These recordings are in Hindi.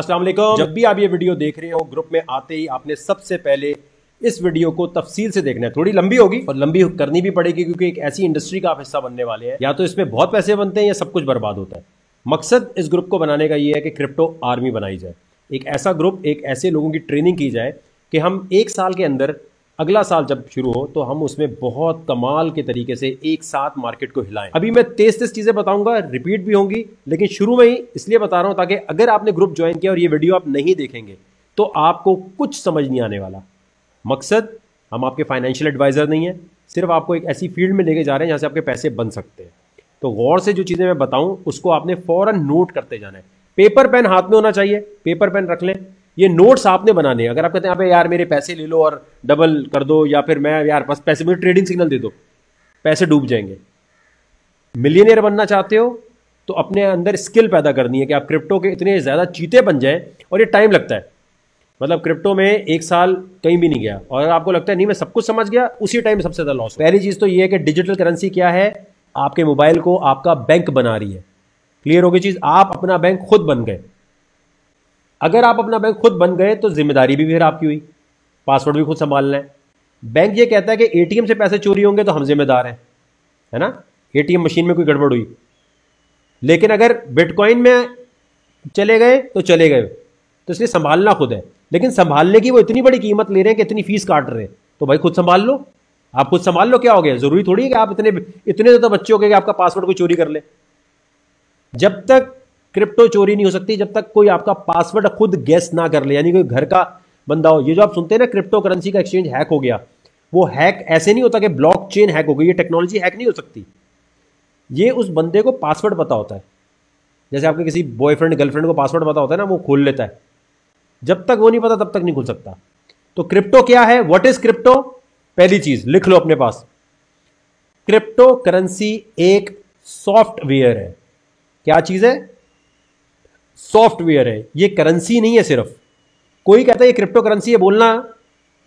अस्सलाम जब भी आप ये वीडियो देख रहे हो ग्रुप में आते ही आपने सबसे पहले इस वीडियो को तफसील से देखना है थोड़ी लंबी होगी और लंबी करनी भी पड़ेगी क्योंकि एक ऐसी इंडस्ट्री का आप हिस्सा बनने वाले हैं या तो इसमें बहुत पैसे बनते हैं या सब कुछ बर्बाद होता है मकसद इस ग्रुप को बनाने का ये है कि क्रिप्टो आर्मी बनाई जाए एक ऐसा ग्रुप एक ऐसे लोगों की ट्रेनिंग की जाए कि हम एक साल के अंदर अगला साल जब शुरू हो तो हम उसमें बहुत कमाल के तरीके से एक साथ मार्केट को हिलाएं अभी मैं तेज तेज चीजें बताऊंगा रिपीट भी होंगी लेकिन शुरू में ही इसलिए बता रहा हूं ताकि अगर आपने ग्रुप ज्वाइन किया और ये वीडियो आप नहीं देखेंगे तो आपको कुछ समझ नहीं आने वाला मकसद हम आपके फाइनेंशियल एडवाइज़र नहीं है सिर्फ आपको एक ऐसी फील्ड में लेके जा रहे हैं जहाँ से आपके पैसे बन सकते हैं तो गौर से जो चीज़ें मैं बताऊँ उसको आपने फ़ौरन नोट करते जाना है पेपर पेन हाथ में होना चाहिए पेपर पेन रख लें ये नोट्स आपने बनाने अगर आप कहते हैं अबे यार मेरे पैसे ले लो और डबल कर दो या फिर मैं यार बस पैसे मुझे ट्रेडिंग सिग्नल दे दो पैसे डूब जाएंगे मिलियनियर बनना चाहते हो तो अपने अंदर स्किल पैदा करनी है कि आप क्रिप्टो के इतने ज़्यादा चीते बन जाएं और ये टाइम लगता है मतलब क्रिप्टो में एक साल कहीं भी नहीं गया और आपको लगता है नहीं मैं सब कुछ समझ गया उसी टाइम सबसे ज़्यादा लॉस पहली चीज़ तो ये है कि डिजिटल करेंसी क्या है आपके मोबाइल को आपका बैंक बना रही है क्लियर होगी चीज़ आप अपना बैंक खुद बन गए अगर आप अपना बैंक खुद बन गए तो जिम्मेदारी भी फिर आपकी हुई पासवर्ड भी खुद संभालना है बैंक ये कहता है कि एटीएम से पैसे चोरी होंगे तो हम जिम्मेदार हैं है ना एटीएम मशीन में कोई गड़बड़ हुई लेकिन अगर बिटकॉइन में चले गए तो चले गए तो इसलिए संभालना खुद है लेकिन संभालने की वो इतनी बड़ी कीमत ले रहे हैं कि इतनी फीस काट रहे हैं तो भाई खुद संभाल लो आप खुद संभाल लो क्या हो गया जरूरी थोड़ी है कि आप इतने इतने ज़्यादा बच्चे हो गए कि आपका पासवर्ड कोई चोरी कर ले जब तक क्रिप्टो चोरी नहीं हो सकती जब तक कोई आपका पासवर्ड खुद गैस ना कर ले यानी कोई घर का बंदा हो ये जो आप सुनते हैं ना क्रिप्टो करेंसी का एक्सचेंज हैक हो गया वो हैक ऐसे नहीं होता कि ब्लॉक चेन हैक हो गई ये टेक्नोलॉजी हैक नहीं हो सकती ये उस बंदे को पासवर्ड पता होता है जैसे आपके किसी बॉयफ्रेंड गर्लफ्रेंड को पासवर्ड पता होता है ना वो खोल लेता है जब तक वो नहीं पता तब तक नहीं खुल सकता तो क्रिप्टो क्या है वट इज क्रिप्टो पहली चीज लिख लो अपने पास क्रिप्टो करेंसी एक सॉफ्टवेयर है क्या चीज है सॉफ्टवेयर है ये करेंसी नहीं है सिर्फ कोई कहता है ये क्रिप्टो करेंसी है बोलना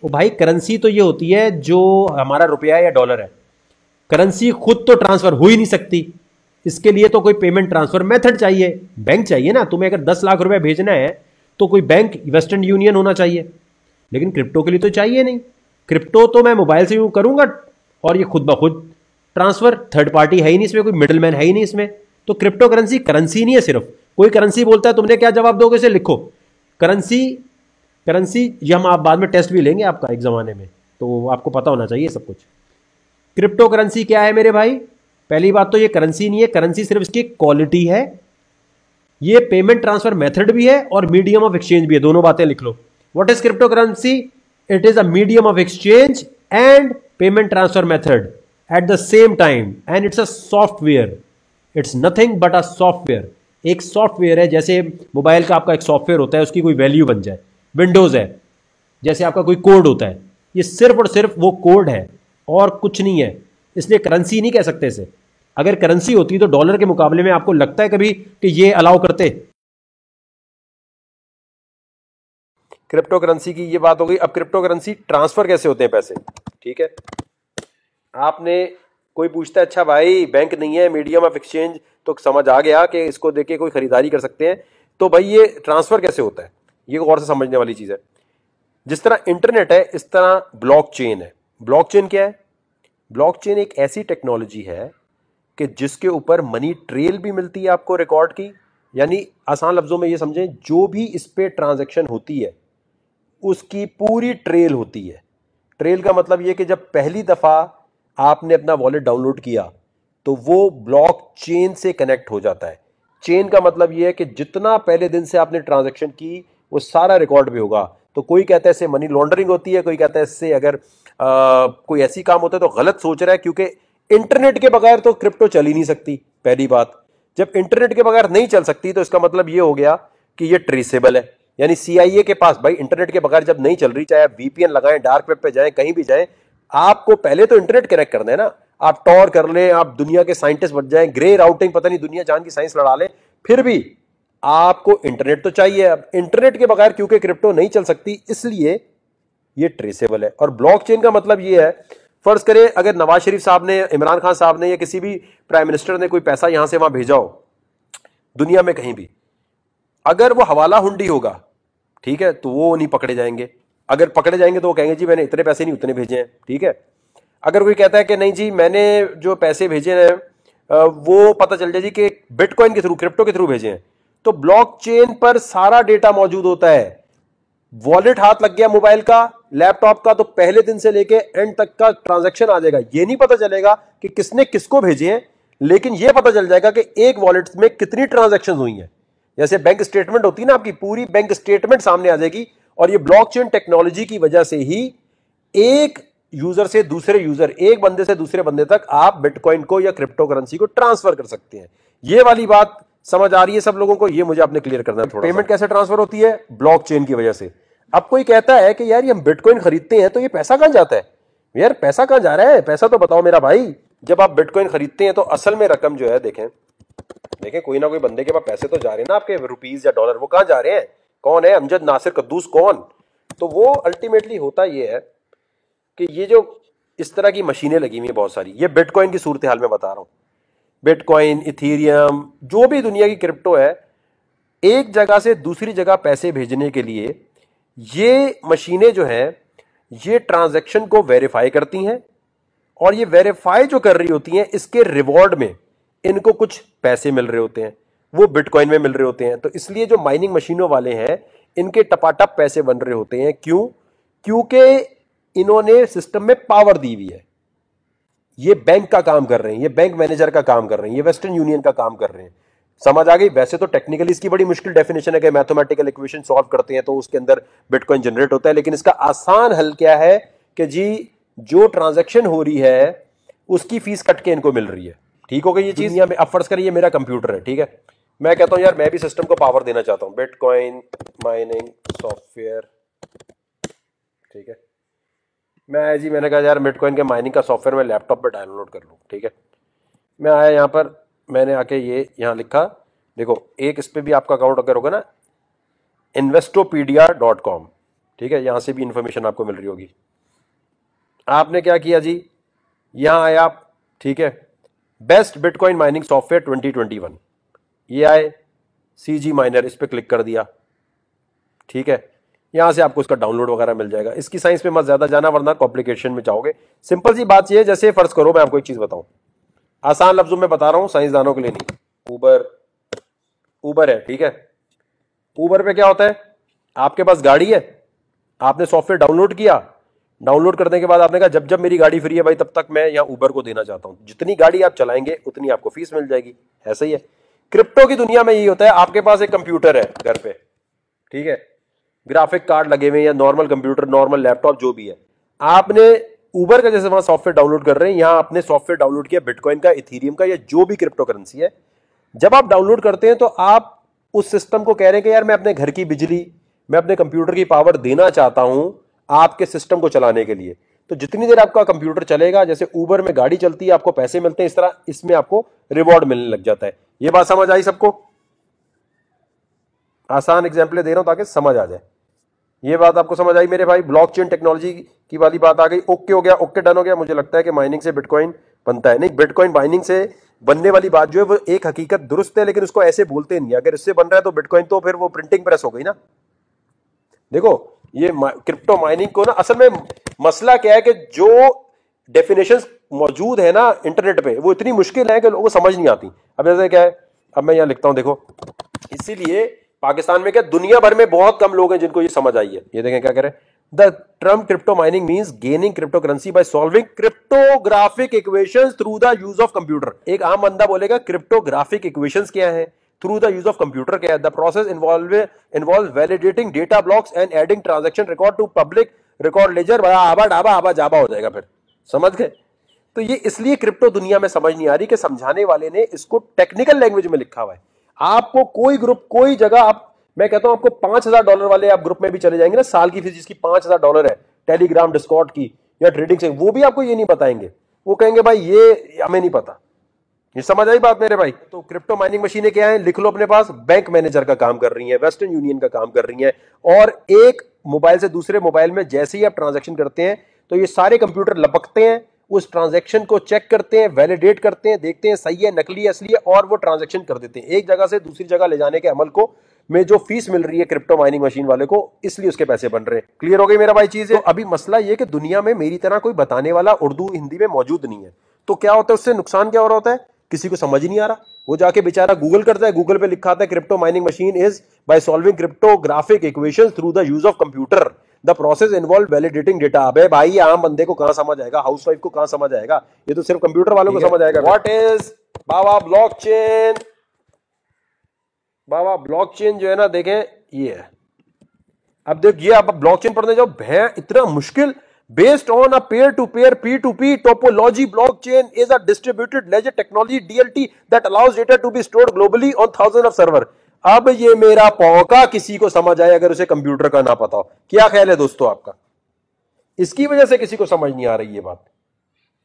वो भाई करेंसी तो ये होती है जो हमारा रुपया या डॉलर है करेंसी खुद तो ट्रांसफर हो ही नहीं सकती इसके लिए तो कोई पेमेंट ट्रांसफर मेथड चाहिए बैंक चाहिए ना तुम्हें अगर दस लाख रुपया भेजना है तो कोई बैंक वेस्टर्न यूनियन होना चाहिए लेकिन क्रिप्टो के लिए तो चाहिए नहीं क्रिप्टो तो मैं मोबाइल से यूँ करूँगा और ये खुद ब खुद ट्रांसफर थर्ड पार्टी है ही नहीं इसमें कोई मिडलमैन मैन है ही नहीं इसमें तो क्रिप्टो करेंसी करेंसी नहीं है सिर्फ कोई करेंसी बोलता है तुमने क्या जवाब दोगे इसे लिखो करेंसी करेंसी ये हम आप बाद में टेस्ट भी लेंगे आपका एक ज़माने में तो आपको पता होना चाहिए सब कुछ क्रिप्टो करेंसी क्या है मेरे भाई पहली बात तो ये करेंसी नहीं है करेंसी सिर्फ इसकी क्वालिटी है ये पेमेंट ट्रांसफर मेथड भी है और मीडियम ऑफ एक्सचेंज भी है दोनों बातें लिख लो what is cryptocurrency it is a medium of exchange and payment transfer method at the same time and it's a software it's nothing but a software एक सॉफ्टवेयर है जैसे मोबाइल का आपका एक सॉफ्टवेयर होता है उसकी कोई वैल्यू बन जाए विंडोज़ है जैसे आपका कोई कोड होता है ये सिर्फ और सिर्फ वो कोड है और कुछ नहीं है इसलिए करेंसी नहीं कह सकते इसे अगर करेंसी होती तो डॉलर के मुकाबले में आपको लगता है कभी कि ये अलाउ करते क्रिप्टो करेंसी की ये बात हो गई अब क्रिप्टो करेंसी ट्रांसफर कैसे होते हैं पैसे ठीक है आपने कोई पूछता है अच्छा भाई बैंक नहीं है मीडियम ऑफ एक्सचेंज तो समझ आ गया कि इसको के कोई खरीदारी कर सकते हैं तो भाई ये ट्रांसफर कैसे होता है ये और से समझने वाली चीज़ है जिस तरह इंटरनेट है इस तरह ब्लॉकचेन है ब्लॉकचेन क्या है ब्लॉकचेन एक ऐसी टेक्नोलॉजी है कि जिसके ऊपर मनी ट्रेल भी मिलती है आपको रिकॉर्ड की यानी आसान लफ्ज़ों में ये समझें जो भी इस पर ट्रांजेक्शन होती है उसकी पूरी ट्रेल होती है ट्रेल का मतलब ये कि जब पहली दफ़ा आपने अपना वॉलेट डाउनलोड किया तो वो ब्लॉक चेन से कनेक्ट हो जाता है चेन का मतलब ये है कि जितना पहले दिन से आपने ट्रांजेक्शन की वो सारा रिकॉर्ड भी होगा तो कोई कहता है इससे मनी लॉन्ड्रिंग होती है कोई कहता है इससे अगर आ, कोई ऐसी काम होता है तो गलत सोच रहा है क्योंकि इंटरनेट के बगैर तो क्रिप्टो चल ही नहीं सकती पहली बात जब इंटरनेट के बगैर नहीं चल सकती तो इसका मतलब ये हो गया कि ये ट्रेसेबल है यानी सीआईए के पास भाई इंटरनेट के बगैर जब नहीं चल रही चाहे आप वीपीएन लगाएं डार्क वेब पे जाएं कहीं भी जाएं आपको पहले तो इंटरनेट कनेक्ट करना है ना आप टॉर कर लें आप दुनिया के साइंटिस्ट बन जाएं ग्रे राउटिंग पता नहीं दुनिया जान की साइंस लड़ा लें फिर भी आपको इंटरनेट तो चाहिए अब इंटरनेट के बगैर क्योंकि क्रिप्टो नहीं चल सकती इसलिए ये ट्रेसेबल है और ब्लॉकचेन का मतलब ये है फर्ज करें अगर नवाज शरीफ साहब ने इमरान खान साहब ने या किसी भी प्राइम मिनिस्टर ने कोई पैसा यहां से वहां भेजा हो दुनिया में कहीं भी अगर वो हवाला हुंडी होगा ठीक है तो वो नहीं पकड़े जाएंगे अगर पकड़े जाएंगे तो वो कहेंगे जी मैंने इतने पैसे नहीं उतने भेजे हैं ठीक है अगर कोई कहता है कि नहीं जी मैंने जो पैसे भेजे हैं वो पता चल जाए जी कि बिटकॉइन के थ्रू क्रिप्टो के थ्रू भेजे हैं तो ब्लॉकचेन पर सारा डेटा मौजूद होता है वॉलेट हाथ लग गया मोबाइल का लैपटॉप का तो पहले दिन से लेके एंड तक का ट्रांजेक्शन आ जाएगा ये नहीं पता चलेगा कि किसने किसको भेजे हैं लेकिन ये पता चल जाएगा कि एक वॉलेट में कितनी ट्रांजेक्शन हुई हैं जैसे बैंक स्टेटमेंट होती है ना आपकी पूरी बैंक स्टेटमेंट सामने आ जाएगी और ये ब्लॉकचेन टेक्नोलॉजी की वजह से ही एक यूजर से दूसरे यूजर एक बंदे से दूसरे बंदे तक आप बिटकॉइन को या क्रिप्टो करेंसी को ट्रांसफर कर सकते हैं ये वाली बात समझ आ रही है सब लोगों को ये मुझे आपने क्लियर करना है थोड़ा पेमेंट कैसे ट्रांसफर होती है ब्लॉकचेन की वजह से अब कोई कहता है कि यार ये हम बिटकॉइन खरीदते हैं तो ये पैसा कहां जाता है यार पैसा कहां जा रहा है पैसा तो बताओ मेरा भाई जब आप बिटकॉइन खरीदते हैं तो असल में रकम जो है देखें देखें कोई ना कोई बंदे के पास पैसे तो जा रहे हैं ना आपके रुपीज या डॉलर वो कहां जा रहे हैं कौन है अमजद नासिर कद्दूस कौन तो वो अल्टीमेटली होता ये है कि ये जो इस तरह की मशीनें लगी हुई हैं बहुत सारी ये बिटकॉइन की सूरत हाल में बता रहा हूँ बिटकॉइन इथीरियम जो भी दुनिया की क्रिप्टो है एक जगह से दूसरी जगह पैसे भेजने के लिए ये मशीनें जो हैं ये ट्रांजेक्शन को वेरीफाई करती हैं और ये वेरीफाई जो कर रही होती हैं इसके रिवॉर्ड में इनको कुछ पैसे मिल रहे होते हैं वो बिटकॉइन में मिल रहे होते हैं तो इसलिए जो माइनिंग मशीनों वाले हैं इनके टपाटप पैसे बन रहे होते हैं क्यों क्योंकि इन्होंने सिस्टम में पावर दी हुई है ये बैंक का काम कर रहे हैं ये बैंक मैनेजर का काम कर रहे हैं ये वेस्टर्न यूनियन का काम कर रहे हैं समझ आ गई वैसे तो टेक्निकली इसकी बड़ी मुश्किल डेफिनेशन है कि मैथमेटिकल इक्वेशन सॉल्व करते हैं तो उसके अंदर बिटकॉइन जनरेट होता है लेकिन इसका आसान हल क्या है कि जी जो ट्रांजेक्शन हो रही है उसकी फीस कट के इनको मिल रही है ठीक हो गई ये चीज में अब फर्ज करिए मेरा कंप्यूटर है ठीक है मैं कहता हूँ यार मैं भी सिस्टम को पावर देना चाहता हूँ बिटकॉइन माइनिंग सॉफ्टवेयर ठीक है मैं जी मैंने कहा यार बिटकॉइन के माइनिंग का सॉफ्टवेयर मैं लैपटॉप पर डाउनलोड कर लूँ ठीक है मैं आया यहाँ पर मैंने आके ये यहाँ लिखा देखो एक इस पर भी आपका अकाउंट अगर होगा ना इन्वेस्टोपीडिया डॉट कॉम ठीक है यहाँ से भी इंफॉर्मेशन आपको मिल रही होगी आपने क्या किया जी यहाँ आए आप ठीक है best bitcoin mining software twenty twenty one ये आए सी जी माइनर इस पर क्लिक कर दिया ठीक है यहाँ से आपको इसका डाउनलोड वगैरह मिल जाएगा इसकी साइंस में मत ज्यादा जाना वरना कॉम्प्लिकेशन में जाओगे सिंपल सी बात यह है जैसे फर्ज करो मैं आपको एक चीज बताऊं आसान लफ्जों में बता रहा हूँ साइंसदानों के लिए नहीं ऊबर ऊबर है ठीक है ऊबर पे क्या होता है आपके पास गाड़ी है आपने सॉफ्टवेयर डाउनलोड किया डाउनलोड करने के बाद आपने कहा जब जब मेरी गाड़ी फ्री है भाई तब तक मैं यहाँ ऊबर को देना चाहता हूँ जितनी गाड़ी आप चलाएंगे उतनी आपको फीस मिल जाएगी ऐसा ही है क्रिप्टो की दुनिया में यही होता है आपके पास एक कंप्यूटर है घर पे ठीक है ग्राफिक कार्ड लगे हुए या नॉर्मल कंप्यूटर नॉर्मल लैपटॉप जो भी है आपने ऊबर का जैसे वहां सॉफ्टवेयर डाउनलोड कर रहे हैं यहां आपने सॉफ्टवेयर डाउनलोड किया बिटकॉइन का इथीरियम का या जो भी क्रिप्टो करेंसी है जब आप डाउनलोड करते हैं तो आप उस सिस्टम को कह रहे हैं कि यार मैं अपने घर की बिजली मैं अपने कंप्यूटर की पावर देना चाहता हूं आपके सिस्टम को चलाने के लिए तो जितनी देर आपका कंप्यूटर चलेगा जैसे ऊबर में गाड़ी चलती है आपको पैसे मिलते हैं इस तरह इसमें आपको रिवॉर्ड मिलने लग जाता है ये बात समझ आई सबको आसान एग्जाम्पल दे रहा हूं ताकि समझ आ जाए ये बात आपको समझ आई मेरे भाई ब्लॉकचेन टेक्नोलॉजी की वाली बात आ गई ओके हो गया ओके डन हो गया मुझे लगता है कि माइनिंग से बिटकॉइन बनता है नहीं बिटकॉइन माइनिंग से बनने वाली बात जो है वो एक हकीकत दुरुस्त है लेकिन उसको ऐसे बोलते नहीं अगर इससे बन रहा है तो बिटकॉइन तो फिर वो प्रिंटिंग प्रेस हो गई ना देखो ये क्रिप्टो माइनिंग को ना असल में मसला क्या है कि जो डेफिनेशन मौजूद है ना इंटरनेट पे वो इतनी मुश्किल है कि लोगों को समझ नहीं आती अब जैसे क्या है अब मैं यहाँ लिखता हूँ देखो इसीलिए पाकिस्तान में क्या दुनिया भर में बहुत कम लोग हैं जिनको ये समझ आई है ये देखें क्या करें the term crypto mining means gaining cryptocurrency by solving cryptographic equation through the use of computer एक आम बंदा बोलेगा क्रिप्टोग्राफिक इक्वेशन क्या है through the use of computer care. The process involve, involve validating data blocks and adding transaction record to public record ledger. बड़ा आबा डाबा आबा जाबा हो जाएगा फिर समझ गए तो ये इसलिए क्रिप्टो दुनिया में समझ नहीं आ रही कि समझाने वाले ने इसको टेक्निकल लैंग्वेज में लिखा हुआ है आपको कोई ग्रुप कोई जगह आप मैं कहता हूं आपको पांच हजार डॉलर वाले आप ग्रुप में भी चले जाएंगे ना साल की फीस जिसकी पांच हजार डॉलर है टेलीग्राम डिस्कॉट की या ट्रेडिंग से वो भी आपको ये नहीं बताएंगे वो कहेंगे भाई ये हमें नहीं पता ये समझ आई बात मेरे भाई तो क्रिप्टो माइनिंग मशीनें क्या है लिख लो अपने पास बैंक मैनेजर का काम कर रही है वेस्टर्न यूनियन का काम कर रही है और एक मोबाइल से दूसरे मोबाइल में जैसे ही आप ट्रांजेक्शन करते हैं तो ये सारे कंप्यूटर लपकते हैं उस ट्रांजैक्शन को चेक करते हैं वैलिडेट करते हैं देखते हैं सही है नकली है असली है और वो ट्रांजैक्शन कर देते हैं एक जगह से दूसरी जगह ले जाने के अमल को में जो फीस मिल रही है क्रिप्टो माइनिंग मशीन वाले को इसलिए उसके पैसे बन रहे हैं क्लियर हो गई मेरा भाई चीज तो अभी मसला ये कि दुनिया में मेरी तरह कोई बताने वाला उर्दू हिंदी में मौजूद नहीं है तो क्या होता है उससे नुकसान क्या हो रहा होता है किसी को समझ नहीं आ रहा वो जाके बेचारा गूगल करता है गूगल पे लिखा था crypto mining machine is by solving cryptographic equation through the use of computer the process involve validating data अब भाई आम बंदे को कहां समझ आएगा हाउसवाइफ को कहां समझ आएगा ये तो सिर्फ कंप्यूटर वालों को समझ आएगा व्हाट इज बाबा ब्लॉकचेन बाबा ब्लॉकचेन जो है ना देखें ये है अब देख ये आप ब्लॉकचेन पढ़ने जाओ भय इतना मुश्किल based on a peer to peer P to P topology blockchain is a distributed ledger technology DLT that allows data to be store globally on thousand of server अब ये मेरा पौका किसी को समझ आए अगर उसे कंप्यूटर का ना पता हो क्या ख्याल है दोस्तों आपका इसकी वजह से किसी को समझ नहीं आ रही ये बात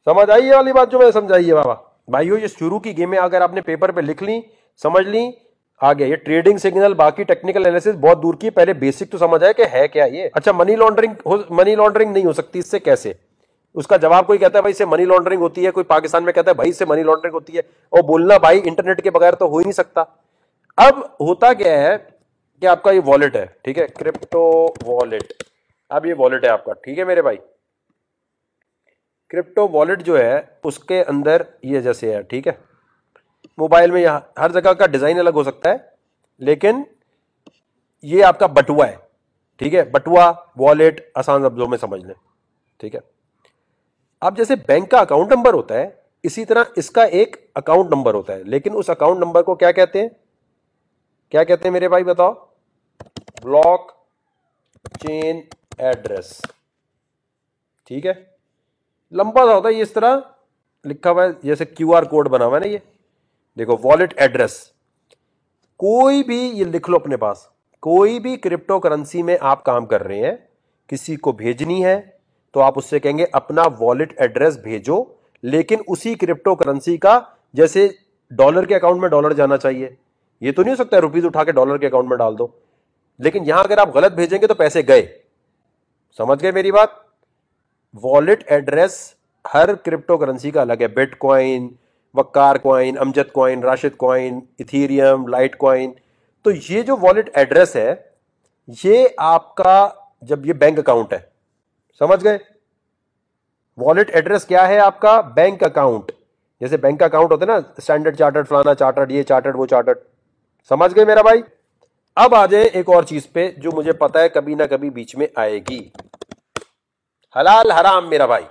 समझ आई ये वाली बात जो मैंने समझाई है बाबा भाइयों ये शुरू की गेमें अगर आपने पेपर पे लिख ली समझ ली आ गया ये ट्रेडिंग सिग्नल बाकी टेक्निकल एनालिसिस बहुत दूर की पहले बेसिक तो समझ आए कि है क्या ये अच्छा मनी लॉन्ड्रिंग मनी लॉन्ड्रिंग नहीं हो सकती इससे कैसे उसका जवाब कोई कहता है भाई से मनी लॉन्ड्रिंग होती है कोई पाकिस्तान में कहता है भाई इससे मनी लॉन्ड्रिंग होती है और बोलना भाई इंटरनेट के बगैर तो हो ही नहीं सकता अब होता क्या है कि आपका ये वॉलेट है ठीक है क्रिप्टो वॉलेट अब ये वॉलेट है आपका ठीक है मेरे भाई क्रिप्टो वॉलेट जो है उसके अंदर ये जैसे है ठीक है मोबाइल में यहाँ हर जगह का डिज़ाइन अलग हो सकता है लेकिन ये आपका बटुआ है ठीक है बटुआ वॉलेट आसान शब्दों में समझ लें ठीक है अब जैसे बैंक का अकाउंट नंबर होता है इसी तरह इसका एक अकाउंट नंबर होता है लेकिन उस अकाउंट नंबर को क्या कहते हैं क्या कहते हैं मेरे भाई बताओ ब्लॉक चेन एड्रेस ठीक है लंबा सा होता है ये इस तरह लिखा हुआ है जैसे क्यू आर कोड बना हुआ है ना ये देखो वॉलेट एड्रेस कोई भी ये लिख लो अपने पास कोई भी क्रिप्टो करेंसी में आप काम कर रहे हैं किसी को भेजनी है तो आप उससे कहेंगे अपना वॉलेट एड्रेस भेजो लेकिन उसी क्रिप्टो करेंसी का जैसे डॉलर के अकाउंट में डॉलर जाना चाहिए ये तो नहीं हो सकता रुपीज उठा के डॉलर के अकाउंट में डाल दो लेकिन यहां अगर आप गलत भेजेंगे तो पैसे गए समझ गए मेरी बात वॉलेट एड्रेस हर क्रिप्टो करेंसी का अलग है bitcoin Waqar coin Amjad coin Rashid coin Ethereum Litecoin तो ये जो वॉलेट एड्रेस है ये आपका जब ये बैंक अकाउंट है समझ गए वॉलेट एड्रेस क्या है आपका बैंक अकाउंट जैसे बैंक अकाउंट होता है ना स्टैंडर्ड चार्टर्ड फलाना चार्टर्ड ये चार्टर्ड वो चार्टर्ड समझ गए मेरा भाई अब आ जाए एक और चीज पे जो मुझे पता है कभी ना कभी बीच में आएगी हलाल हराम मेरा भाई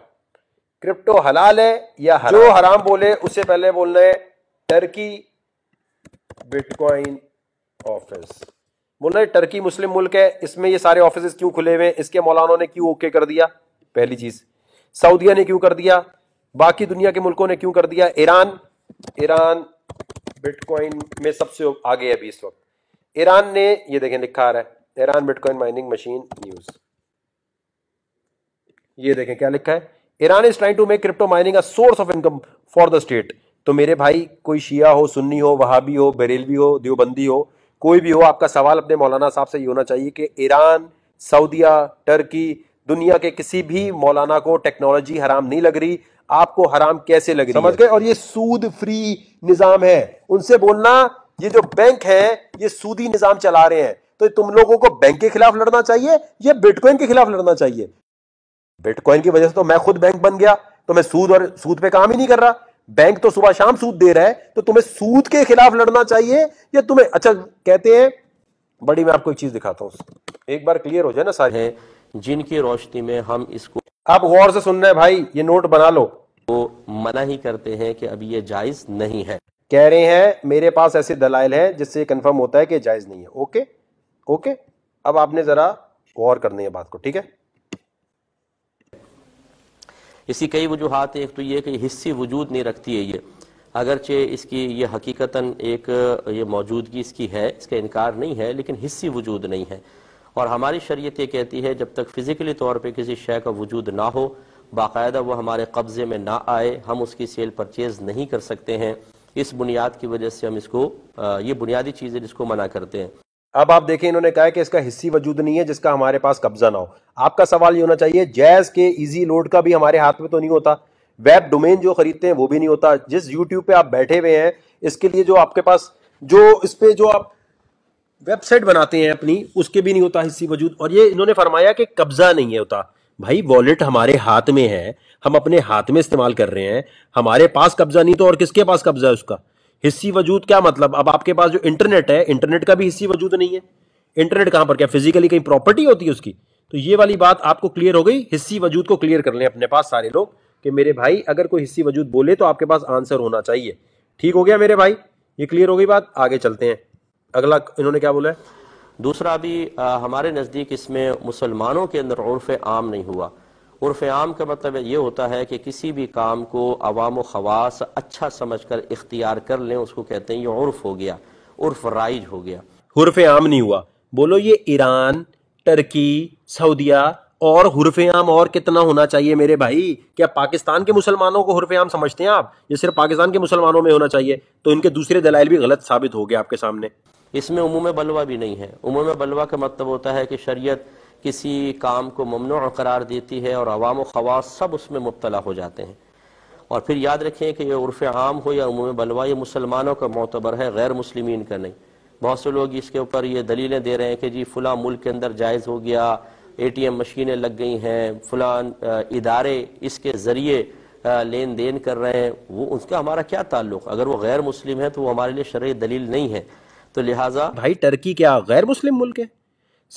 क्रिप्टो हलाल है या हराम? जो हराम बोले उससे पहले बोल रहे टर्की बिटकॉइन ऑफिस बोल रहे टर्की मुस्लिम मुल्क है इसमें ये सारे ऑफिस क्यों खुले हुए इसके मौलानों ने क्यों ओके कर दिया पहली चीज सऊदिया ने क्यों कर दिया बाकी दुनिया के मुल्कों ने क्यों कर दिया ईरान ईरान बिटकॉइन में सबसे आगे है अभी इस वक्त ईरान ने ये देखें लिखा आ रहा है Iran bitcoin mining machine news ये देखें क्या लिखा है Iran is trying to make crypto mining a source of income for the state तो मेरे भाई कोई शिया हो सुन्नी हो वहाबी हो बरेलवी हो देवबंदी हो कोई भी हो आपका सवाल अपने मौलाना साहब से ये होना चाहिए कि ईरान सऊदीया टर्की दुनिया के किसी भी मौलाना को टेक्नोलॉजी हराम नहीं लग रही आपको हराम कैसे लग रही समझ गए और ये सूद फ्री निजाम है उनसे बोलना ये जो बैंक है ये सूदी निजाम चला रहे हैं तो तुम लोगों को बैंक के खिलाफ लड़ना चाहिए या बिटकॉइन के खिलाफ लड़ना चाहिए बिटकॉइन की वजह से तो मैं खुद बैंक बन गया तो मैं सूद और सूद पे काम ही नहीं कर रहा बैंक तो सुबह शाम सूद दे रहा है तो तुम्हें सूद के खिलाफ लड़ना चाहिए या तुम्हें अच्छा कहते हैं बड़ी मैं आपको एक चीज दिखाता हूं एक बार क्लियर हो जाए ना सारे जिनकी रोशनी में हम इसको आप गौर से रहे हैं भाई ये नोट बना लो वो मना ही करते हैं कि अभी ये जायज नहीं है कह रहे हैं मेरे पास ऐसे दलाइल हैं जिससे कंफर्म होता है कि जायज नहीं है ओके ओके अब आपने जरा गौर करनी है बात को ठीक है इसी कई वजूहत एक तो ये कि हिस्सी वजूद नहीं रखती है ये अगरचे इसकी ये हकीकता एक ये मौजूदगी इसकी है इसका इनकार नहीं है लेकिन हिस्सी वजूद नहीं है और हमारी शरीयत ये कहती है जब तक फिजिकली तौर पर किसी शय का वजूद ना हो बाकायदा वो हमारे कब्ज़े में ना आए हम उसकी सेल परचेज़ नहीं कर सकते हैं इस बुनियाद की वजह से हम इसको ये बुनियादी चीज़ है जिसको मना करते हैं अब आप देखें इन्होंने कहा कि इसका हिस्सी वजूद नहीं है जिसका हमारे पास कब्जा ना हो आपका सवाल ये होना चाहिए जैज के इजी लोड का भी हमारे हाथ में तो नहीं होता वेब डोमेन जो खरीदते हैं वो भी नहीं होता जिस यूट्यूब पे आप बैठे हुए हैं इसके लिए जो आपके पास जो इस पे जो आप वेबसाइट बनाते हैं अपनी उसके भी नहीं होता हिस्सी वजूद और ये इन्होंने फरमाया कि कब्जा नहीं है होता भाई वॉलेट हमारे हाथ में है हम अपने हाथ में इस्तेमाल कर रहे हैं हमारे पास कब्जा नहीं तो और किसके पास कब्जा है उसका हिस्सी वजूद क्या मतलब अब आपके पास जो इंटरनेट है इंटरनेट का भी हिस्सी वजूद नहीं है इंटरनेट कहां पर क्या फिजिकली कहीं प्रॉपर्टी होती है उसकी तो ये वाली बात आपको क्लियर हो गई हिस्सी वजूद को क्लियर कर लें अपने पास सारे लोग कि मेरे भाई अगर कोई हिस्सी वजूद बोले तो आपके पास आंसर होना चाहिए ठीक हो गया मेरे भाई ये क्लियर हो गई बात आगे चलते हैं अगला इन्होंने क्या बोला है दूसरा भी आ, हमारे नज़दीक इसमें मुसलमानों के अंदर उर्फ आम नहीं हुआ उर्फ आम का मतलब ये होता है कि किसी भी काम को अवाम खवास अच्छा समझ कर इख्तियार कर लें उसको कहते हैं ये उर्फ हो गया उर्फ राइज हो गया हरफ आम नहीं हुआ बोलो ये ईरान टर्की सऊदिया और हरफ आम और कितना होना चाहिए मेरे भाई क्या पाकिस्तान के मुसलमानों को हरफ आम समझते हैं आप ये सिर्फ पाकिस्तान के मुसलमानों में होना चाहिए तो इनके दूसरे दलाइल भी गलत साबित हो गए आपके सामने इसमें उमूम बलवा भी नहीं है उमूम बलवा का मतलब होता है कि शरीयत किसी काम को ममनो करार देती है और अवाम खवास सब उसमें मुबतला हो जाते हैं और फिर याद रखें कि यह उर्फ आम हो या उमूम बलवा ये मुसलमानों का मोतबर है गैर मुस्लिम का नहीं बहुत से लोग इसके ऊपर ये दलीलें दे रहे हैं कि जी फुला मुल्क के अंदर जायज़ हो गया ए टी एम मशीनें लग गई हैं फलान इदारे इसके ज़रिए लेन देन कर रहे हैं वो उसका हमारा क्या ताल्लुक अगर वो गैर मुस्लिम है तो वो हमारे लिए शर दलील नहीं है तो लिहाजा भाई टर्की क्या गैर मुस्लिम मुल्क है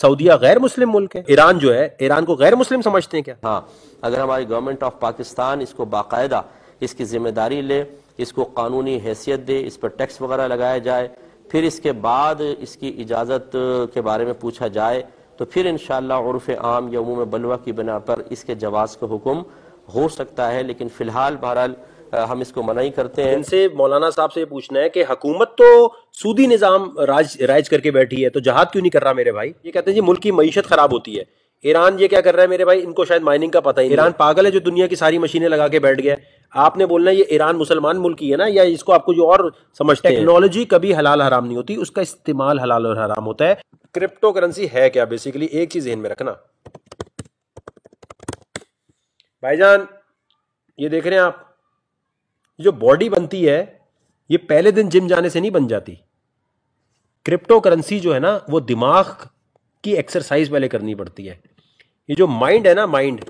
सऊदिया गैर मुस्लिम मुल्क है ईरान जो है ईरान को गैर मुस्लिम समझते हैं क्या हाँ अगर हमारी गवर्नमेंट ऑफ पाकिस्तान इसको बाकायदा इसकी जिम्मेदारी ले इसको कानूनी हैसियत दे इस पर टैक्स वगैरह लगाया जाए फिर इसके बाद इसकी इजाज़त के बारे में पूछा जाए तो फिर इन शर्फ आम या उमूम बलवा की बिना पर इसके जवाब का हुक्म हो सकता है लेकिन फ़िलहाल बहरहाल हम इसको मना ही करते हैं इनसे मौलाना साहब से पूछना है कि हकूमत तो सूदी निज़ाम राज राइज करके बैठी है तो जहाद क्यों नहीं कर रहा मेरे भाई ये कहते हैं जी मुल्क की मीशत खराब होती है ईरान ये क्या कर रहा है मेरे भाई इनको शायद माइनिंग का पता ही ईरान पागल है जो दुनिया की सारी मशीनें लगा के बैठ गया आपने बोलना ये ईरान मुसलमान मुल्क ही है ना या इसको आपको जो और समझते हैं टेक्नोलॉजी कभी हलाल हराम नहीं होती उसका इस्तेमाल हलाल और हराम होता है क्रिप्टो करेंसी है क्या बेसिकली एक चीज में रखना भाईजान ये देख रहे हैं आप जो बॉडी बनती है ये पहले दिन जिम जाने से नहीं बन जाती क्रिप्टो करेंसी जो है ना वो दिमाग की एक्सरसाइज पहले करनी पड़ती है ये जो माइंड है ना माइंड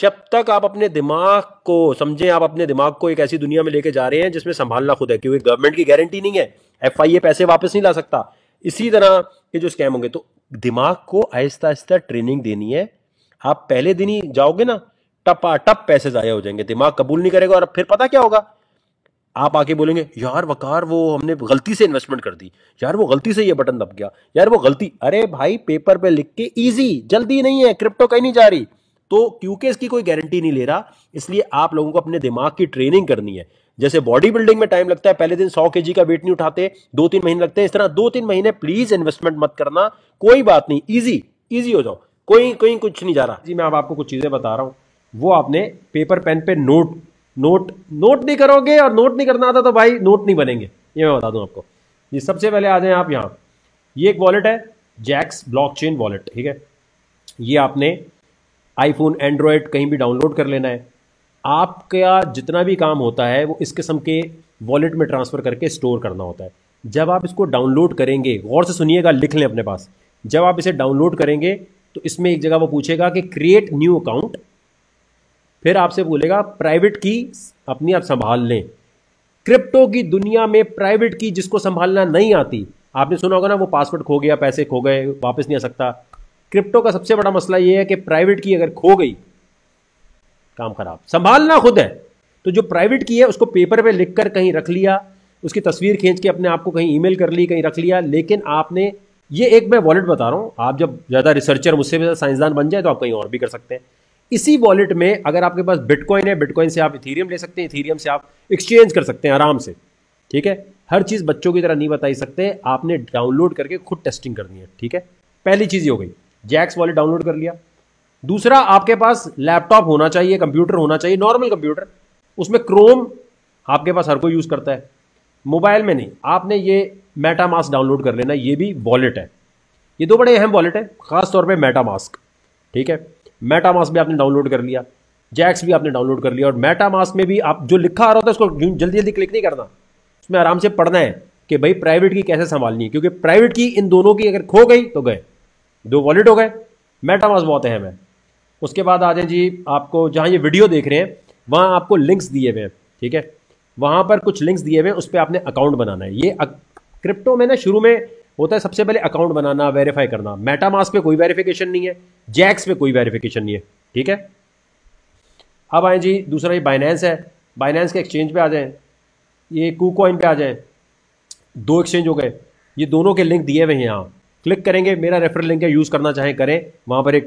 जब तक आप अपने दिमाग को समझें आप अपने दिमाग को एक ऐसी दुनिया में लेके जा रहे हैं जिसमें संभालना खुद है क्योंकि गवर्नमेंट की गारंटी नहीं है एफ आई ए पैसे वापस नहीं ला सकता इसी तरह के जो स्कैम होंगे तो दिमाग को आहिस्ता आहिस्ता ट्रेनिंग देनी है आप पहले दिन ही जाओगे ना टप टप पैसे जाया हो जाएंगे दिमाग कबूल नहीं करेगा और फिर पता क्या होगा आप आके बोलेंगे यार वकार वो हमने गलती से इन्वेस्टमेंट कर दी यार वो गलती से ये बटन दब गया यार वो गलती अरे भाई पेपर पे लिख के इजी जल्दी नहीं है क्रिप्टो कहीं नहीं जा रही तो क्योंकि इसकी कोई गारंटी नहीं ले रहा इसलिए आप लोगों को अपने दिमाग की ट्रेनिंग करनी है जैसे बॉडी बिल्डिंग में टाइम लगता है पहले दिन सौ के का वेट नहीं उठाते दो तीन महीने लगते हैं इस तरह दो तीन महीने प्लीज इन्वेस्टमेंट मत करना कोई बात नहीं इजी इजी हो जाओ कोई कोई कुछ नहीं जा रहा जी मैं आपको कुछ चीजें बता रहा हूँ वो आपने पेपर पेन पे नोट नोट नोट नहीं करोगे और नोट नहीं करना आता तो भाई नोट नहीं बनेंगे ये मैं बता दूं आपको ये सबसे पहले आ जाए आप यहां ये एक वॉलेट है जैक्स ब्लॉक चेन वॉलेट ठीक है ये आपने आईफोन एंड्रॉयड कहीं भी डाउनलोड कर लेना है आपका जितना भी काम होता है वो इस किस्म के वॉलेट में ट्रांसफ़र करके स्टोर करना होता है जब आप इसको डाउनलोड करेंगे गौर से सुनिएगा लिख लें अपने पास जब आप इसे डाउनलोड करेंगे तो इसमें एक जगह वो पूछेगा कि क्रिएट न्यू अकाउंट फिर आपसे बोलेगा प्राइवेट की अपनी आप संभाल लें क्रिप्टो की दुनिया में प्राइवेट की जिसको संभालना नहीं आती आपने सुना होगा ना वो पासवर्ड खो गया पैसे खो गए वापस नहीं आ सकता क्रिप्टो का सबसे बड़ा मसला ये है कि प्राइवेट की अगर खो गई काम खराब संभालना खुद है तो जो प्राइवेट की है उसको पेपर पे लिख कर कहीं रख लिया उसकी तस्वीर खींच के अपने आप को कहीं ईमेल कर ली कहीं रख लिया लेकिन आपने ये एक मैं वॉलेट बता रहा हूँ आप जब ज़्यादा रिसर्चर मुझसे भी साइंसदान बन जाए तो आप कहीं और भी कर सकते हैं इसी वॉलेट में अगर आपके पास बिटकॉइन है बिटकॉइन से आप इथीरियम ले सकते हैं इथीरियम से आप एक्सचेंज कर सकते हैं आराम से ठीक है हर चीज़ बच्चों की तरह नहीं बताई सकते आपने डाउनलोड करके खुद टेस्टिंग करनी है ठीक है पहली चीज़ ये हो गई जैक्स वॉलेट डाउनलोड कर लिया दूसरा आपके पास लैपटॉप होना चाहिए कंप्यूटर होना चाहिए नॉर्मल कंप्यूटर उसमें क्रोम आपके पास हर कोई यूज़ करता है मोबाइल में नहीं आपने ये मेटामास्क डाउनलोड कर लेना ये भी वॉलेट है ये दो बड़े अहम वॉलेट है खासतौर पर मेटामास्क ठीक है मेटामास भी आपने डाउनलोड कर लिया जैक्स भी आपने डाउनलोड कर लिया और मेटामास में भी आप जो लिखा आ रहा था उसको जल्दी जल्दी क्लिक नहीं करना उसमें आराम से पढ़ना है कि भाई प्राइवेट की कैसे संभालनी है क्योंकि प्राइवेट की इन दोनों की अगर खो गई तो गए दो वॉलेट हो गए मेटामास बहुत अहम है उसके बाद आ जाए जी आपको जहाँ ये वीडियो देख रहे हैं वहाँ आपको लिंक्स दिए हुए हैं ठीक है वहाँ पर कुछ लिंक्स दिए हुए हैं उस पर आपने अकाउंट बनाना है ये क्रिप्टो में ना शुरू में होता है सबसे पहले अकाउंट बनाना वेरीफाई करना मेटामास्क पे कोई वेरिफिकेशन नहीं है जैक्स पे कोई वेरिफिकेशन नहीं है ठीक है अब आए जी दूसरा ये बाइनेंस है बाइनेंस के एक्सचेंज पे आ जाएं ये कू कॉइन पे आ जाएं दो एक्सचेंज हो गए ये दोनों के लिंक दिए हुए हैं यहाँ क्लिक करेंगे मेरा रेफरल लिंक है यूज़ करना चाहें करें वहाँ पर एक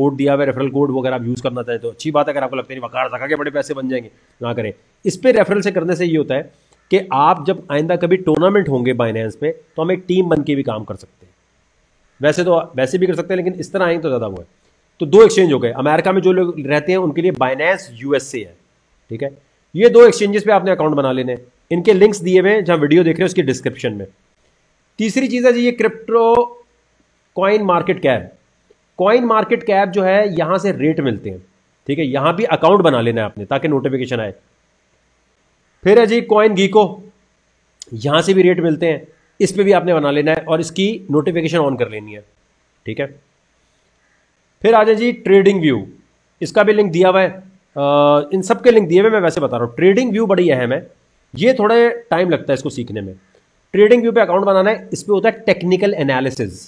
कोड दिया हुआ है रेफरल कोड वो अगर आप यूज़ करना चाहें तो अच्छी बात है अगर आपको लगता है वकार जगह के बड़े पैसे बन जाएंगे ना करें इस पर रेफरल से करने से ये होता है कि आप जब आइंदा कभी टूर्नामेंट होंगे बाइनेंस पे तो हम एक टीम बन के भी काम कर सकते हैं वैसे तो वैसे भी कर सकते हैं लेकिन इस तरह आएंगे तो ज़्यादा वो है तो दो एक्सचेंज हो गए अमेरिका में जो लोग रहते हैं उनके लिए बाइनेंस यूएसए है ठीक है ये दो एक्सचेंजेस पे आपने अकाउंट बना लेने इनके लिंक्स दिए हुए हैं जहाँ वीडियो देख रहे हैं उसकी डिस्क्रिप्शन में तीसरी चीज़ है जी ये crypto coin market cap coin market cap जो है यहाँ से रेट मिलते हैं ठीक है यहाँ भी अकाउंट बना लेना है आपने ताकि नोटिफिकेशन आए फिर है जी कॉइन गीको यहां से भी रेट मिलते हैं इस पर भी आपने बना लेना है और इसकी नोटिफिकेशन ऑन कर लेनी है ठीक है फिर आ जाए जी ट्रेडिंग व्यू इसका भी लिंक दिया हुआ है इन सब के लिंक दिए हुए मैं वैसे बता रहा हूँ ट्रेडिंग व्यू बड़ी अहम है ये थोड़े टाइम लगता है इसको सीखने में ट्रेडिंग व्यू पे अकाउंट बनाना है इस पर होता है टेक्निकल एनालिसिस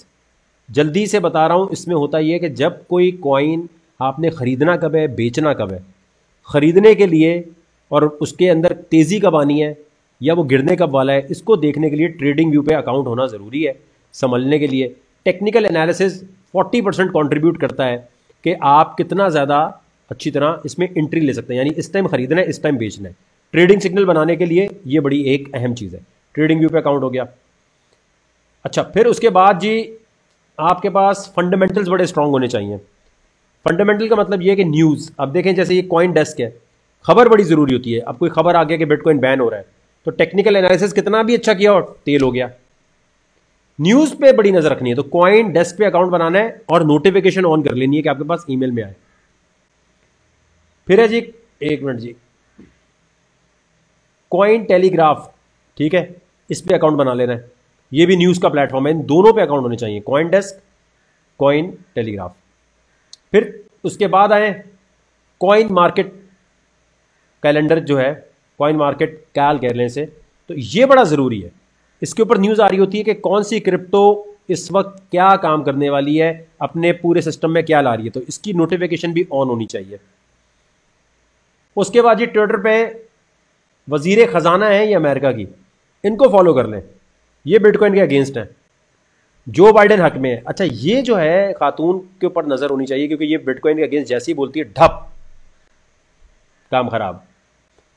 जल्दी से बता रहा हूँ इसमें होता यह कि जब कोई कॉइन आपने ख़रीदना कब है बेचना कब है ख़रीदने के लिए और उसके अंदर तेज़ी कब आनी है या वो गिरने कब वाला है इसको देखने के लिए ट्रेडिंग व्यू पे अकाउंट होना ज़रूरी है संभलने के लिए टेक्निकल एनालिसिस 40 परसेंट कॉन्ट्रीब्यूट करता है कि आप कितना ज़्यादा अच्छी तरह इसमें एंट्री ले सकते हैं यानी इस टाइम ख़रीदना है इस टाइम बेचना है ट्रेडिंग सिग्नल बनाने के लिए ये बड़ी एक अहम चीज़ है ट्रेडिंग व्यू पे अकाउंट हो गया अच्छा फिर उसके बाद जी आपके पास फंडामेंटल्स बड़े स्ट्रांग होने चाहिए फंडामेंटल का मतलब ये है कि न्यूज़ अब देखें जैसे ये कॉइन डेस्क है खबर बड़ी ज़रूरी होती है अब कोई खबर आ गया कि बिटकॉइन बैन हो रहा है तो टेक्निकल एनालिसिस कितना भी अच्छा किया और तेल हो गया न्यूज़ पे बड़ी नज़र रखनी है तो क्वाइन डेस्क पे अकाउंट बनाना है और नोटिफिकेशन ऑन कर लेनी है कि आपके पास ईमेल में आए फिर है जी एक मिनट जी क्वाइन टेलीग्राफ ठीक है इस पर अकाउंट बना लेना है ये भी न्यूज़ का प्लेटफॉर्म है इन दोनों पे अकाउंट होने चाहिए कॉइन डेस्क कॉइन टेलीग्राफ फिर उसके बाद आए कॉइन मार्केट कैलेंडर जो है कॉइन मार्केट कैल कह लें से तो ये बड़ा ज़रूरी है इसके ऊपर न्यूज़ आ रही होती है कि कौन सी क्रिप्टो इस वक्त क्या काम करने वाली है अपने पूरे सिस्टम में क्या ला रही है तो इसकी नोटिफिकेशन भी ऑन होनी चाहिए उसके बाद ये ट्विटर पे वजीर ख़जाना है ये अमेरिका की इनको फॉलो कर लें ये बिटकॉइन के अगेंस्ट हैं जो बाइडन हक में है अच्छा ये जो है खातून के ऊपर नज़र होनी चाहिए क्योंकि ये बिटकॉइन के अगेंस्ट जैसी बोलती है ढप काम खराब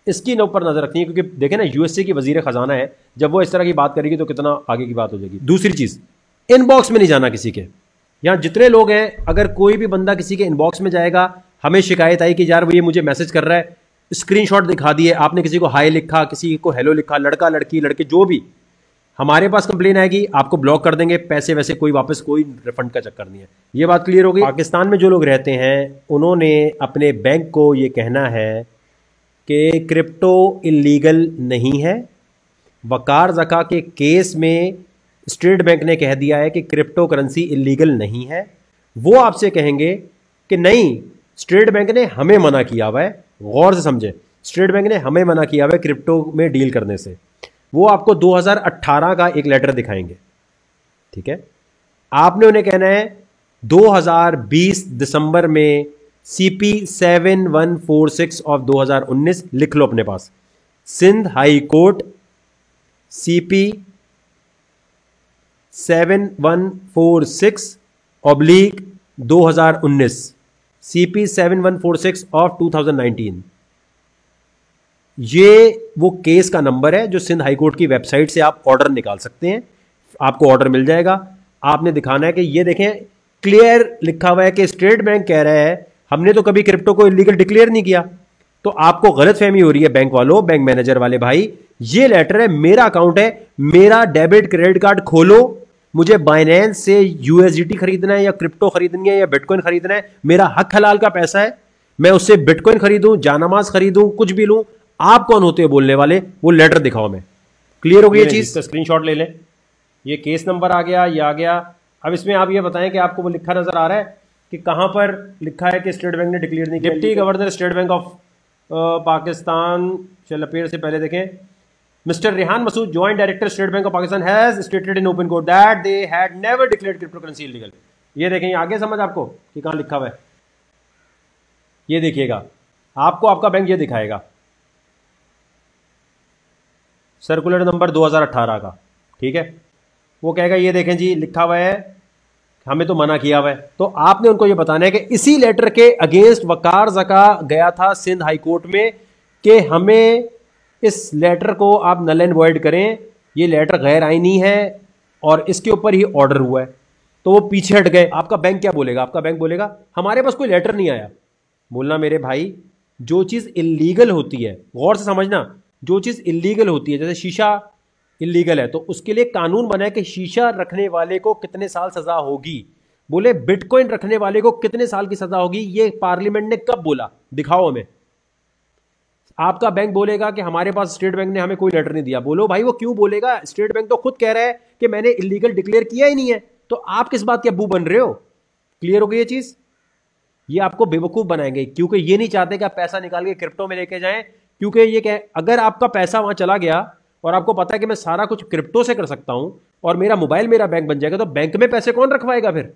इसकी ऊपर नजर रखनी है क्योंकि देखें ना यूएसए की वजीर खजाना है जब वो इस तरह की बात करेगी तो कितना आगे की बात हो जाएगी दूसरी चीज इनबॉक्स में नहीं जाना किसी के यहां जितने लोग हैं अगर कोई भी बंदा किसी के इनबॉक्स में जाएगा हमें शिकायत आई कि यार वो ये मुझे मैसेज कर रहा है स्क्रीनशॉट दिखा दिए आपने किसी को हाई लिखा किसी को हेलो लिखा लड़का लड़की लड़के जो भी हमारे पास कंप्लेन आएगी आपको ब्लॉक कर देंगे पैसे वैसे कोई वापस कोई रिफंड का चक्कर नहीं है ये बात क्लियर होगी पाकिस्तान में जो लोग रहते हैं उन्होंने अपने बैंक को ये कहना है कि क्रिप्टो इलीगल नहीं है वकार जका के केस में स्टेट बैंक ने कह दिया है कि क्रिप्टो करेंसी इलीगल नहीं है वो आपसे कहेंगे कि नहीं स्टेट बैंक ने हमें मना किया हुआ है गौर से समझें स्टेट बैंक ने हमें मना किया हुआ है क्रिप्टो में डील करने से वो आपको 2018 का एक लेटर दिखाएंगे ठीक है आपने उन्हें कहना है 2020 दिसंबर में सीपी सिक्स ऑफ 2019 लिख लो अपने पास Sindh high court CP 7146 oblique one CP six of two thousand nineteen ये वो केस का नंबर है जो सिंध हाई कोर्ट की वेबसाइट से आप ऑर्डर निकाल सकते हैं आपको ऑर्डर मिल जाएगा आपने दिखाना है कि ये देखें क्लियर लिखा हुआ है कि स्टेट बैंक कह रहा है हमने तो कभी क्रिप्टो को इलीगल डिक्लेयर नहीं किया तो आपको गलत फहमी हो रही है बैंक वालों बैंक मैनेजर वाले भाई ये लेटर है मेरा अकाउंट है मेरा डेबिट क्रेडिट कार्ड खोलो मुझे बाइनेंस से यूएसडीटी खरीदना है या क्रिप्टो खरीदनी है या बिटकॉइन खरीदना है मेरा हक हलाल का पैसा है मैं उससे बिटकॉइन खरीदूं जानामाज खरीदूं कुछ भी लूं आप कौन होते हो बोलने वाले वो लेटर दिखाओ मैं क्लियर हो गई चीज स्क्रीन शॉट ले लें ये केस नंबर आ गया ये आ गया अब इसमें आप ये बताएं कि आपको वो लिखा नजर आ रहा है कि कहां पर लिखा है कि स्टेट बैंक ने डिक्लेयर नहीं किया deputy governor State Bank of Pakistan चल अपेयर से पहले देखें mister Rehan Masood joint director State Bank of Pakistan has stated in open court that they had never declare cryptocurrency illegal ये देखें आगे समझ आपको कि कहां लिखा हुआ है ये देखिएगा आपको आपका बैंक ये दिखाएगा सर्कुलर नंबर 2018 का ठीक है वो कहेगा ये देखें जी लिखा हुआ है हमें तो मना किया हुआ है तो आपने उनको ये बताना है कि इसी लेटर के अगेंस्ट वकार जका गया था सिंध हाई कोर्ट में कि हमें इस लेटर को आप नल एंड वॉइड करें ये लेटर गैर आइनी है और इसके ऊपर ही ऑर्डर हुआ है तो वो पीछे हट गए आपका बैंक क्या बोलेगा आपका बैंक बोलेगा हमारे पास कोई लेटर नहीं आया बोलना मेरे भाई जो चीज़ इलीगल होती है गौर से समझना जो चीज़ इलीगल होती है जैसे शीशा इलीगल है तो उसके लिए कानून बना है कि शीशा रखने वाले को कितने साल सजा होगी बोले बिटकॉइन रखने वाले को कितने साल की सजा होगी ये पार्लियामेंट ने कब बोला दिखाओ हमें आपका बैंक बोलेगा कि हमारे पास स्टेट बैंक ने हमें कोई लेटर नहीं दिया बोलो भाई वो क्यों बोलेगा स्टेट बैंक तो खुद कह रहा है कि मैंने इलीगल डिक्लेयर किया ही नहीं है तो आप किस बात के अबू बन रहे हो क्लियर हो गई ये चीज ये आपको बेवकूफ बनाएंगे क्योंकि ये नहीं चाहते कि आप पैसा निकाल के क्रिप्टो में लेके जाएं क्योंकि ये कह अगर आपका पैसा वहां चला गया और आपको पता है कि मैं सारा कुछ क्रिप्टो से कर सकता हूं और मेरा मोबाइल मेरा बैंक बन जाएगा तो बैंक में पैसे कौन रखवाएगा फिर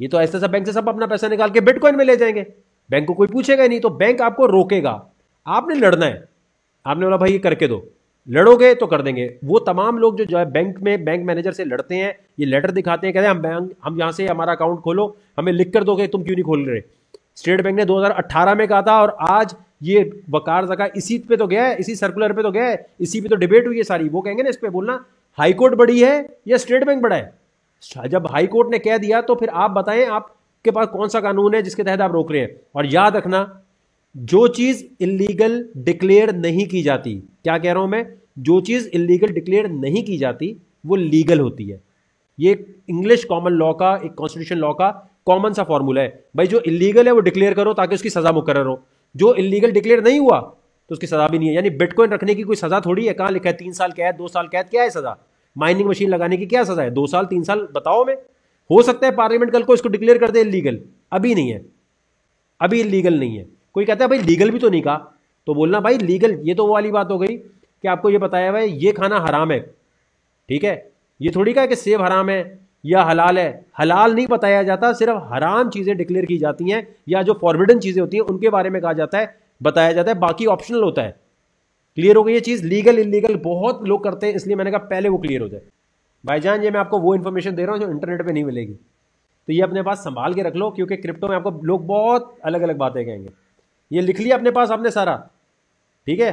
ये तो ऐसे सब बैंक से सब अपना पैसा निकाल के बिटकॉइन में ले जाएंगे बैंक को कोई पूछेगा नहीं तो बैंक आपको रोकेगा आपने लड़ना है आपने बोला भाई ये करके दो लड़ोगे तो कर देंगे वो तमाम लोग जो जो है बैंक में बैंक मैनेजर से लड़ते हैं ये लेटर दिखाते हैं कहते हैं हम बैंक हम यहाँ से हमारा अकाउंट खोलो हमें लिख कर दोगे तुम क्यों नहीं खोल रहे स्टेट बैंक ने 2018 में कहा था और आज ये वकार जका इसी पे तो गया है इसी सर्कुलर पे तो गया है इसी पे तो डिबेट हुई है सारी वो कहेंगे ना इस पर बोलना हाईकोर्ट बड़ी है या स्टेट बैंक बड़ा है अच्छा, जब हाईकोर्ट ने कह दिया तो फिर आप बताएं आपके पास कौन सा कानून है जिसके तहत आप रोक रहे हैं और याद रखना जो चीज इलीगल डिक्लेयर नहीं की जाती क्या कह रहा हूं मैं जो चीज इलीगल डिक्लेयर नहीं की जाती वो लीगल होती है ये इंग्लिश कॉमन लॉ का एक कॉन्स्टिट्यूशन लॉ का कॉमन सा फॉर्मूला है भाई जो इलीगल है वो डिक्लेयर करो ताकि उसकी सजा मुकर्र हो जो इलीगल डिक्लेयर नहीं हुआ तो उसकी सजा भी नहीं है यानी बिटकॉइन रखने की कोई सजा थोड़ी है कहाँ लिखा है तीन साल कैद दो साल कैद क्या है सजा माइनिंग मशीन लगाने की क्या सजा है दो साल तीन साल बताओ मैं हो सकता है पार्लियामेंट कल को इसको डिक्लेयर कर दे इलीगल अभी नहीं है अभी इलीगल नहीं है कोई कहता है भाई लीगल भी तो नहीं कहा तो बोलना भाई लीगल ये तो वो वाली बात हो गई कि आपको ये बताया भाई ये खाना हराम है ठीक है ये थोड़ी कहा कि सेब हराम है या हलाल है हलाल नहीं बताया जाता सिर्फ हराम चीज़ें डिक्लेयर की जाती हैं या जो फॉरबिडन चीज़ें होती हैं उनके बारे में कहा जाता है बताया जाता है बाकी ऑप्शनल होता है क्लियर हो गई ये चीज़ लीगल इलीगल बहुत लोग करते हैं इसलिए मैंने कहा पहले वो क्लियर हो जाए भाईजान ये मैं आपको वो इन्फॉर्मेशन दे रहा हूँ जो इंटरनेट पर नहीं मिलेगी तो ये अपने पास संभाल के रख लो क्योंकि क्रिप्टो में आपको लोग बहुत अलग अलग बातें कहेंगे ये लिख लिया अपने पास आपने सारा ठीक है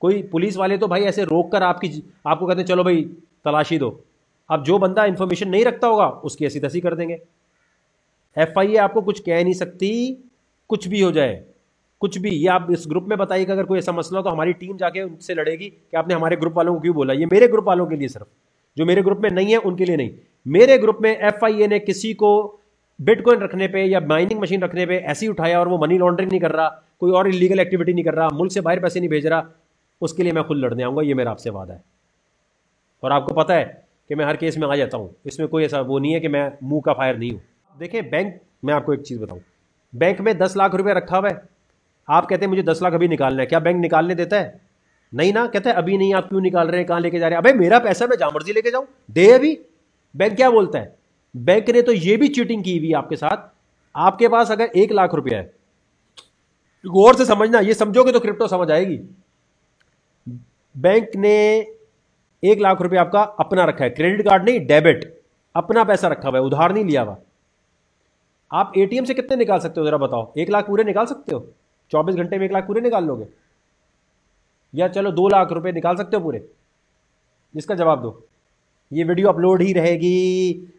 कोई पुलिस वाले तो भाई ऐसे रोक कर आपकी आपको कहते हैं चलो भाई तलाशी दो अब जो बंदा इंफॉर्मेशन नहीं रखता होगा उसकी ऐसी तसी कर देंगे एफ आई ए आपको कुछ कह नहीं सकती कुछ भी हो जाए कुछ भी ये आप इस ग्रुप में बताइएगा अगर कोई ऐसा मसला हो तो हमारी टीम जाके उनसे लड़ेगी कि आपने हमारे ग्रुप वालों को क्यों बोला ये मेरे ग्रुप वालों के लिए सिर्फ जो मेरे ग्रुप में नहीं है उनके लिए नहीं मेरे ग्रुप में एफ ने किसी को बिटकॉइन रखने पे या माइनिंग मशीन रखने पे ऐसे ही उठाया और वो मनी लॉन्ड्रिंग नहीं कर रहा कोई और इलीगल एक्टिविटी नहीं कर रहा मुल्क से बाहर पैसे नहीं भेज रहा उसके लिए मैं खुद लड़ने आऊँगा ये मेरा आपसे वादा है और आपको पता है कि मैं हर केस में आ जाता हूँ इसमें कोई ऐसा वो नहीं है कि मैं मुंह का फायर नहीं हूँ देखिए बैंक मैं आपको एक चीज़ बताऊँ बैंक में दस लाख रुपये रखा हुआ है आप कहते हैं मुझे दस लाख अभी निकालना है क्या बैंक निकालने देता है नहीं ना कहते हैं अभी नहीं आप क्यों निकाल रहे हैं कहाँ लेके जा रहे हैं अबे मेरा पैसा मैं जहाँ मर्जी लेके जाऊँ दे अभी बैंक क्या बोलता है बैंक ने तो ये भी चीटिंग की हुई आपके साथ आपके पास अगर एक लाख रुपया है गौर से समझना ये समझोगे तो क्रिप्टो समझ आएगी बैंक ने एक लाख रुपया आपका अपना रखा है क्रेडिट कार्ड नहीं डेबिट अपना पैसा रखा हुआ है उधार नहीं लिया हुआ आप एटीएम से कितने निकाल सकते हो जरा बताओ एक लाख पूरे निकाल सकते हो चौबीस घंटे में एक लाख पूरे निकाल लोगे या चलो दो लाख रुपए निकाल सकते हो पूरे इसका जवाब दो ये वीडियो अपलोड ही रहेगी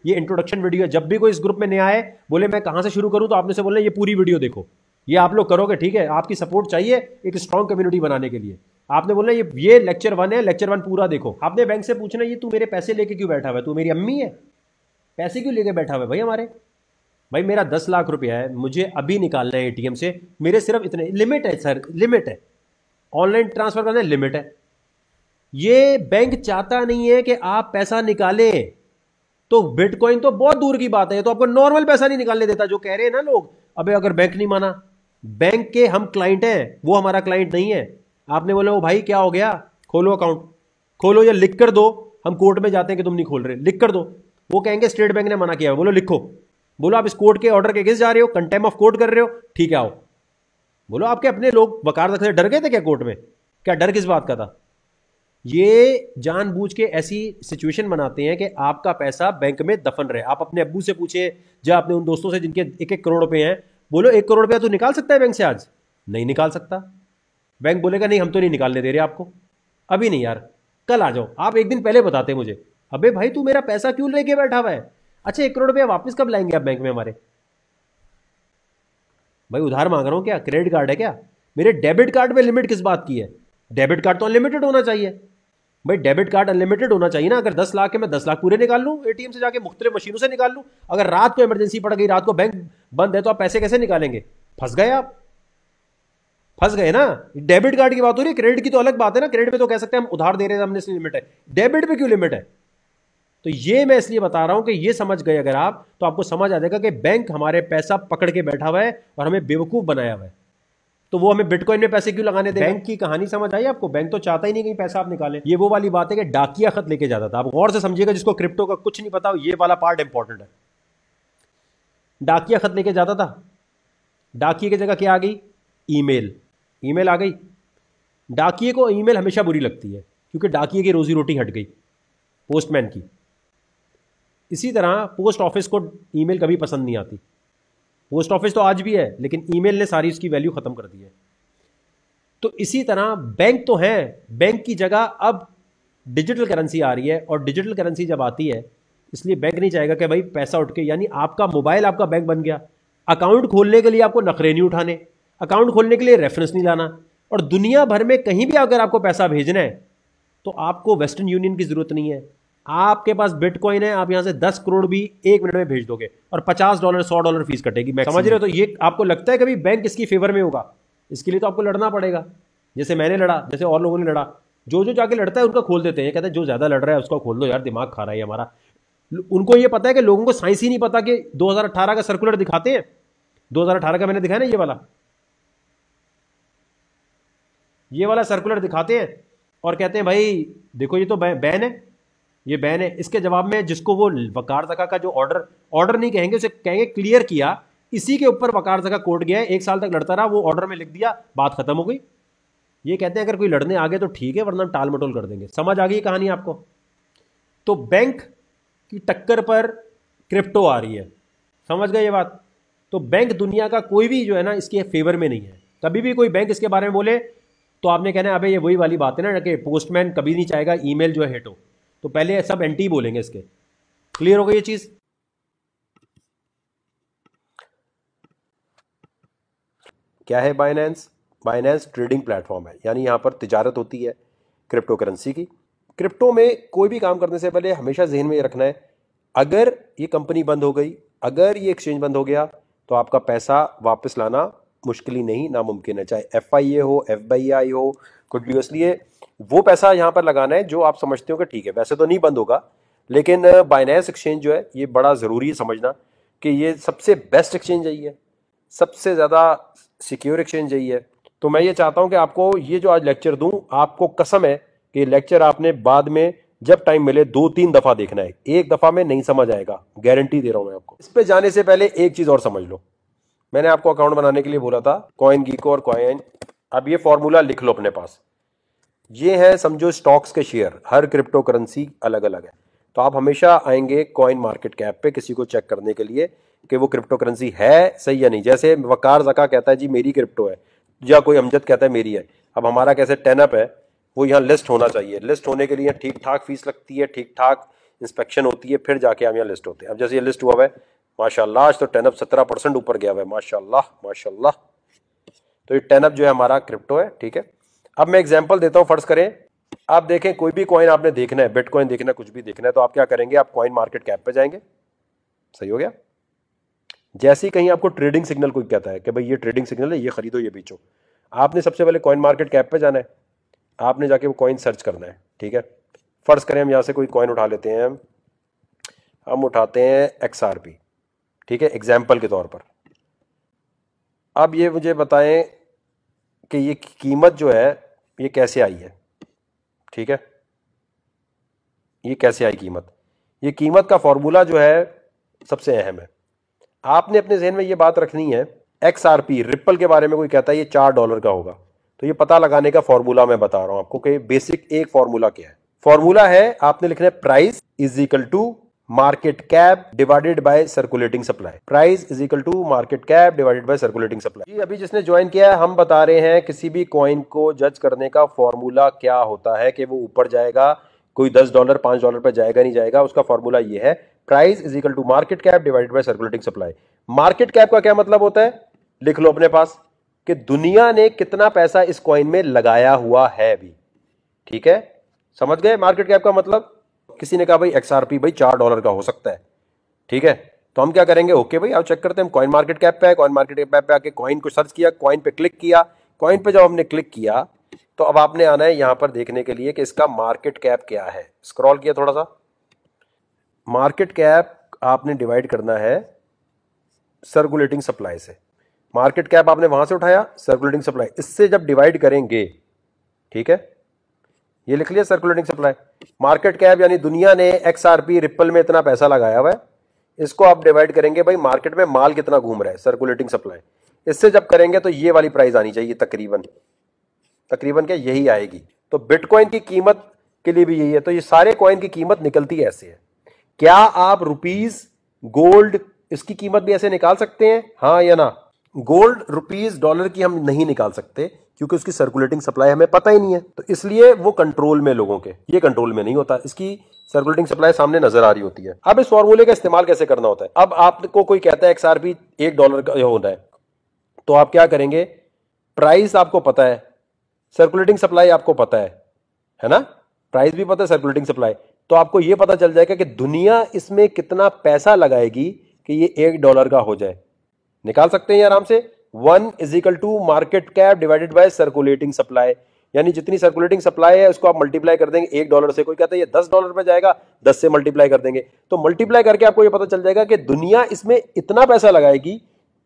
ये इंट्रोडक्शन वीडियो है जब भी कोई इस ग्रुप में नया आए बोले मैं कहाँ से शुरू करूँ तो आपने से बोलना ये पूरी वीडियो देखो ये आप लोग करोगे ठीक है आपकी सपोर्ट चाहिए एक स्ट्रॉन्ग कम्युनिटी बनाने के लिए आपने बोला ये ये लेक्चर वन है लेक्चर वन पूरा देखो आपने बैंक से पूछना ये तू मेरे पैसे लेके क्यों बैठा हुआ है तू मेरी अम्मी है पैसे क्यों लेके बैठा हुआ है भाई हमारे भाई मेरा दस लाख रुपया है मुझे अभी निकालना है एटीएम से मेरे सिर्फ इतने लिमिट है सर लिमिट है ऑनलाइन ट्रांसफर करना लिमिट है ये बैंक चाहता नहीं है कि आप पैसा निकालें तो बिटकॉइन तो बहुत दूर की बात है तो आपको नॉर्मल पैसा नहीं निकालने देता जो कह रहे हैं ना लोग अबे अगर बैंक नहीं माना बैंक के हम क्लाइंट हैं वो हमारा क्लाइंट नहीं है आपने बोला वो भाई क्या हो गया खोलो अकाउंट खोलो या लिख कर दो हम कोर्ट में जाते हैं कि तुम नहीं खोल रहे लिख कर दो वो कहेंगे स्टेट बैंक ने मना किया बोलो लिखो बोलो आप इस कोर्ट के ऑर्डर के अगेंस्ट जा रहे हो कंटेम ऑफ कोर्ट कर रहे हो ठीक है आओ बोलो आपके अपने लोग वकार रखते डर गए थे क्या कोर्ट में क्या डर किस बात का था ये जानबूझ के ऐसी सिचुएशन बनाते हैं कि आपका पैसा बैंक में दफन रहे आप अपने अबू से पूछे या अपने उन दोस्तों से जिनके एक एक करोड़ रुपए हैं बोलो एक करोड़ रुपया तो निकाल सकता है बैंक से आज नहीं निकाल सकता बैंक बोलेगा नहीं हम तो नहीं निकालने दे रहे आपको अभी नहीं यार कल आ जाओ आप एक दिन पहले बताते मुझे अबे भाई तू मेरा पैसा क्यों लेके बैठा हुआ है अच्छा एक करोड़ रुपया वापस कब लाएंगे आप बैंक में हमारे भाई उधार मांग रहा हूँ क्या क्रेडिट कार्ड है क्या मेरे डेबिट कार्ड में लिमिट किस बात की है डेबिट कार्ड तो अनलिमिटेड होना चाहिए भाई डेबिट कार्ड अनलिमिटेड होना चाहिए ना अगर दस लाख है मैं दस लाख पूरे निकाल लूँ ए से जाके मुख्तलि मशीनों से निकाल लूँ अगर रात को इमरजेंसी पड़ गई रात को बैंक बंद है तो आप पैसे कैसे निकालेंगे फंस गए आप फंस गए ना डेबिट कार्ड की बात हो रही है क्रेडिट की तो अलग बात है ना क्रेडिट पे तो कह सकते हैं हम उधार दे रहे हैं हमने इसलिए लिमिट है डेबिट पे क्यों लिमिट है तो ये मैं इसलिए बता रहा हूं कि ये समझ गए अगर आप तो आपको समझ आ जाएगा कि बैंक हमारे पैसा पकड़ के बैठा हुआ है और हमें बेवकूफ बनाया हुआ है तो वो हमें बिटकॉइन में पैसे क्यों लगाने दे बैंक की कहानी समझ आई आपको बैंक तो चाहता ही नहीं कहीं पैसा आप निकाले ये वो वाली बात है कि डाकिया खत लेके जाता था आप गौर से समझिएगा जिसको क्रिप्टो का कुछ नहीं पता ये वाला पार्ट इंपॉर्टेंट है डाकिया खत लेके जाता था डाकिया की जगह क्या आ गई ईमेल ईमेल आ गई डाकिए को ईमेल हमेशा बुरी लगती है क्योंकि डाकिए की रोज़ी रोटी हट गई पोस्टमैन की इसी तरह पोस्ट ऑफिस को ईमेल कभी पसंद नहीं आती पोस्ट ऑफिस तो आज भी है लेकिन ईमेल ने सारी इसकी वैल्यू ख़त्म कर दी है तो इसी तरह बैंक तो हैं बैंक की जगह अब डिजिटल करेंसी आ रही है और डिजिटल करेंसी जब आती है इसलिए बैंक नहीं चाहेगा कि भाई पैसा उठ के यानी आपका मोबाइल आपका बैंक बन गया अकाउंट खोलने के लिए आपको नखरे नहीं उठाने अकाउंट खोलने के लिए रेफरेंस नहीं लाना और दुनिया भर में कहीं भी अगर आपको पैसा भेजना है तो आपको वेस्टर्न यूनियन की ज़रूरत नहीं है आपके पास बिटकॉइन है आप यहां से दस करोड़ भी एक मिनट में भेज दोगे और पचास डॉलर सौ डॉलर फीस कटेगी मैं समझ रहे हो तो ये आपको लगता है कभी बैंक इसकी फेवर में होगा इसके लिए तो आपको लड़ना पड़ेगा जैसे मैंने लड़ा जैसे और लोगों ने लड़ा जो जो जाके लड़ता है उनका खोल देते हैं कहते हैं जो ज़्यादा लड़ रहा है उसका खोल दो यार दिमाग खा रहा है हमारा उनको ये पता है कि लोगों को साइंस ही नहीं पता कि 2018 का सर्कुलर दिखाते हैं 2018 का मैंने दिखाया ना ये वाला ये वाला सर्कुलर दिखाते हैं और कहते हैं भाई देखो ये तो बैन है ये बैन है इसके जवाब में जिसको वो वकार जका का जो ऑर्डर ऑर्डर नहीं कहेंगे उसे कहेंगे क्लियर किया इसी के ऊपर वकार जका कोर्ट गया एक साल तक लड़ता रहा वो ऑर्डर में लिख दिया बात खत्म हो गई ये कहते हैं अगर कोई लड़ने आ गए तो ठीक है वरना टाल मटोल कर देंगे समझ आ गई कहानी आपको तो बैंक की टक्कर पर क्रिप्टो आ रही है समझ गए ये बात तो बैंक दुनिया का कोई भी जो है ना इसके फेवर में नहीं है कभी भी कोई बैंक इसके बारे में बोले तो आपने कहना है अबे ये वही वाली बात है ना कि पोस्टमैन कभी नहीं चाहेगा ईमेल जो है हिट हो तो पहले सब एंटी बोलेंगे इसके क्लियर हो गई ये चीज़ क्या है बाइनेंस बाइनेंस ट्रेडिंग प्लेटफॉर्म है यानी यहां पर तिजारत होती है क्रिप्टो करेंसी की क्रिप्टो में कोई भी काम करने से पहले हमेशा जहन में ये रखना है अगर ये कंपनी बंद हो गई अगर ये एक्सचेंज बंद हो गया तो आपका पैसा वापस लाना मुश्किल ही नहीं नामुमकिन है चाहे एफ आई ए हो एफ बाई आई हो कुछ भी इसलिए वो पैसा यहाँ पर लगाना है जो आप समझते हो कि ठीक है वैसे तो नहीं बंद होगा लेकिन बाइनेंस एक्सचेंज जो है ये बड़ा ज़रूरी है समझना कि ये सबसे बेस्ट एक्सचेंज यही है सबसे ज़्यादा सिक्योर एक्सचेंज यही है तो मैं ये चाहता हूँ कि आपको ये जो आज लेक्चर दूँ आपको कसम है कि लेक्चर आपने बाद में जब टाइम मिले दो तीन दफ़ा देखना है एक दफ़ा में नहीं समझ आएगा गारंटी दे रहा हूँ मैं आपको इस पर जाने से पहले एक चीज़ और समझ लो मैंने आपको अकाउंट बनाने के लिए बोला था कॉइन गीको और कॉइन अब ये फॉर्मूला लिख लो अपने पास ये है समझो स्टॉक्स के शेयर हर क्रिप्टो करेंसी अलग अलग है तो आप हमेशा आएंगे कॉइन मार्केट कैप पे किसी को चेक करने के लिए कि वो क्रिप्टो करेंसी है सही या नहीं जैसे वकार जका कहता है जी मेरी क्रिप्टो है या कोई अमजद कहता है मेरी है अब हमारा कैसे टेनअप है वो यहाँ लिस्ट होना चाहिए लिस्ट होने के लिए ठीक ठाक फीस लगती है ठीक ठाक इंस्पेक्शन होती है फिर जाके हम यहाँ लिस्ट होते हैं अब जैसे ये लिस्ट हुआ हुआ है माशाल्लाह आज तो टेनअप सत्रह परसेंट ऊपर गया हुआ है माशाल्लाह माशाल्लाह तो ये टेनअप जो है हमारा क्रिप्टो है ठीक है अब मैं एग्जाम्पल देता हूँ फर्ज करें आप देखें कोई भी कॉइन आपने देखना है बिटकॉइन देखना है कुछ भी देखना है तो आप क्या करेंगे आप कॉइन मार्केट कैप पर जाएंगे सही हो गया जैसे ही कहीं आपको ट्रेडिंग सिग्नल कोई कहता है कि भाई ये ट्रेडिंग सिग्नल है ये खरीदो ये बेचो आपने सबसे पहले कॉइन मार्केट कैप पे जाना है आपने जाके वो कॉइन सर्च करना है ठीक है फ़र्ज़ करें हम यहाँ से कोई कॉइन उठा लेते हैं हम उठाते हैं एक्स आर पी ठीक है एग्जाम्पल के तौर पर अब ये मुझे बताएं कि ये कीमत जो है ये कैसे आई है ठीक है ये कैसे आई कीमत ये कीमत का फॉर्मूला जो है सबसे अहम है आपने अपने जहन में ये बात रखनी है एक्स आर पी रिपल के बारे में कोई कहता है ये चार डॉलर का होगा तो ये पता लगाने का फॉर्मूला मैं बता रहा हूं आपको कि बेसिक एक फॉर्मूला क्या है फॉर्मूला है आपने लिखना है price is equal to market cap divided by circulating supply price is equal to market cap divided by circulating supply अभी जिसने ज्वाइन किया है हम बता रहे हैं किसी भी कॉइन को जज करने का फॉर्मूला क्या होता है कि वो ऊपर जाएगा कोई दस डॉलर पांच डॉलर पर जाएगा नहीं जाएगा उसका फॉर्मूला ये है price is equal to market cap divided by circulating supply market cap का क्या मतलब होता है लिख लो अपने पास कि दुनिया ने कितना पैसा इस कॉइन में लगाया हुआ है अभी ठीक है समझ गए मार्केट कैप का मतलब किसी ने कहा भाई एक्सआरपी भाई चार डॉलर का हो सकता है ठीक है तो हम क्या करेंगे ओके भाई अब चेक करते हैं हम कॉइन मार्केट कैप पे कॉइन मार्केट कैप पे आके कॉइन को सर्च किया कॉइन पे क्लिक किया कॉइन पे जब हमने क्लिक किया तो अब आपने आना है यहां पर देखने के लिए कि इसका मार्केट कैप क्या है स्क्रॉल किया थोड़ा सा मार्केट कैप आपने डिवाइड करना है सर्कुलेटिंग सप्लाई से मार्केट कैप आपने वहां से उठाया सर्कुलेटिंग सप्लाई इससे जब डिवाइड करेंगे ठीक है ये लिख लिया सर्कुलेटिंग सप्लाई मार्केट कैप यानी दुनिया ने एक्सआरपी रिपल में इतना पैसा लगाया हुआ है इसको आप डिवाइड करेंगे भाई मार्केट में माल कितना घूम रहा है सर्कुलेटिंग सप्लाई इससे जब करेंगे तो ये वाली प्राइस आनी चाहिए तकरीबन तकरीबन क्या यही आएगी तो बिटकॉइन की कीमत के लिए भी यही है तो ये सारे कॉइन की कीमत निकलती ऐसे है क्या आप रुपीज गोल्ड इसकी कीमत भी ऐसे निकाल सकते हैं हाँ या ना गोल्ड रुपीज डॉलर की हम नहीं निकाल सकते क्योंकि उसकी सर्कुलेटिंग सप्लाई हमें पता ही नहीं है तो इसलिए वो कंट्रोल में लोगों के ये कंट्रोल में नहीं होता इसकी सर्कुलेटिंग सप्लाई सामने नजर आ रही होती है अब इस फॉर्मूले का इस्तेमाल कैसे करना होता है अब आपको कोई कहता है एक्सआरपी एक डॉलर का होना है तो आप क्या करेंगे प्राइस आपको पता है सर्कुलेटिंग सप्लाई आपको पता है है ना प्राइस भी पता है सर्कुलेटिंग सप्लाई तो आपको यह पता चल जाएगा कि दुनिया इसमें कितना पैसा लगाएगी कि ये एक डॉलर का हो जाए निकाल सकते हैं आराम से one is equal to market cap divided by circulating supply यानी जितनी सर्कुलेटिंग सप्लाई है उसको आप मल्टीप्लाई कर देंगे एक डॉलर से कोई कहता है ये दस डॉलर में जाएगा दस से मल्टीप्लाई कर देंगे तो मल्टीप्लाई करके आपको ये पता चल जाएगा कि दुनिया इसमें इतना पैसा लगाएगी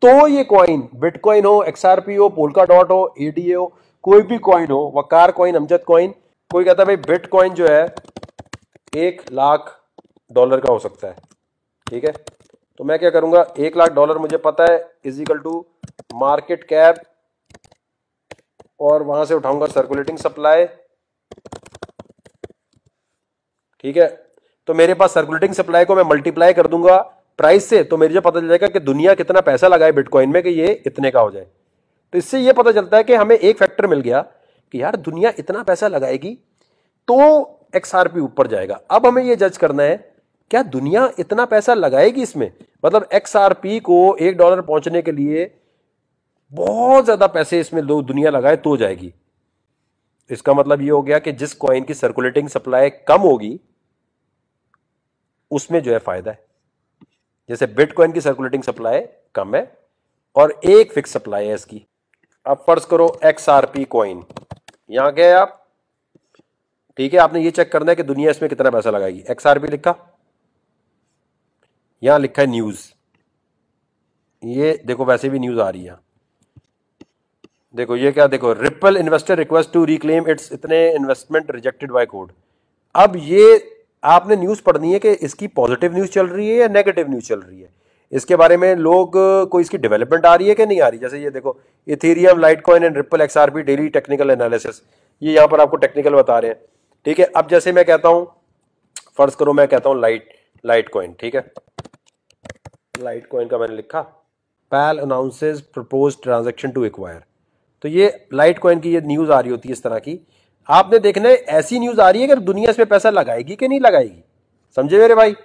तो ये कॉइन बिटकॉइन हो एक्सआरपी हो पोलका डॉट हो एडीए हो कोई भी कॉइन हो वकार कॉइन अमजद कॉइन कोई कहता है भाई बिटकॉइन जो है एक लाख डॉलर का हो सकता है ठीक है तो मैं क्या करूंगा एक लाख डॉलर मुझे पता है इजिकल टू मार्केट कैप और वहां से उठाऊंगा सर्कुलेटिंग सप्लाई ठीक है तो मेरे पास सर्कुलेटिंग सप्लाई को मैं मल्टीप्लाई कर दूंगा प्राइस से तो मेरे जो पता चल जाएगा कि दुनिया कितना पैसा लगाए बिटकॉइन में कि ये इतने का हो जाए तो इससे ये पता चलता है कि हमें एक फैक्टर मिल गया कि यार दुनिया इतना पैसा लगाएगी तो एक्सआरपी ऊपर जाएगा अब हमें ये जज करना है क्या दुनिया इतना पैसा लगाएगी इसमें मतलब पी को एक डॉलर पहुंचने के लिए बहुत ज्यादा पैसे इसमें लोग दुनिया लगाए तो जाएगी इसका मतलब ये हो गया कि जिस कॉइन की सर्कुलेटिंग सप्लाई कम होगी उसमें जो है फायदा है जैसे बिटकॉइन की सर्कुलेटिंग सप्लाई कम है और एक फिक्स सप्लाई है इसकी अब फर्ज करो एक्स आर पी कॉइन यहां गए आप ठीक है आपने ये चेक करना है कि दुनिया इसमें कितना पैसा लगाएगी एक्स आर पी लिखा यहाँ लिखा है न्यूज़ ये देखो वैसे भी न्यूज़ आ रही है देखो ये क्या देखो Ripple investor request to reclaim its इतने इन्वेस्टमेंट रिजेक्टेड बाय कोर्ट अब ये आपने न्यूज़ पढ़नी है कि इसकी पॉजिटिव न्यूज़ चल रही है या नेगेटिव न्यूज़ चल रही है इसके बारे में लोग कोई इसकी डेवलपमेंट आ रही है कि नहीं आ रही जैसे ये देखो Ethereum Litecoin and Ripple X daily technical analysis ये यहाँ पर आपको टेक्निकल बता रहे हैं ठीक है अब जैसे मैं कहता हूँ फर्ज करो मैं कहता हूँ लाइट लाइट कॉइन ठीक है लाइट कॉइन का मैंने लिखा PayPal announces propose transaction to acquire तो ये लाइट कॉइन की ये न्यूज़ आ रही होती है इस तरह की आपने देखना है ऐसी न्यूज़ आ रही है कि दुनिया इसमें पैसा लगाएगी कि नहीं लगाएगी समझे मेरे भाई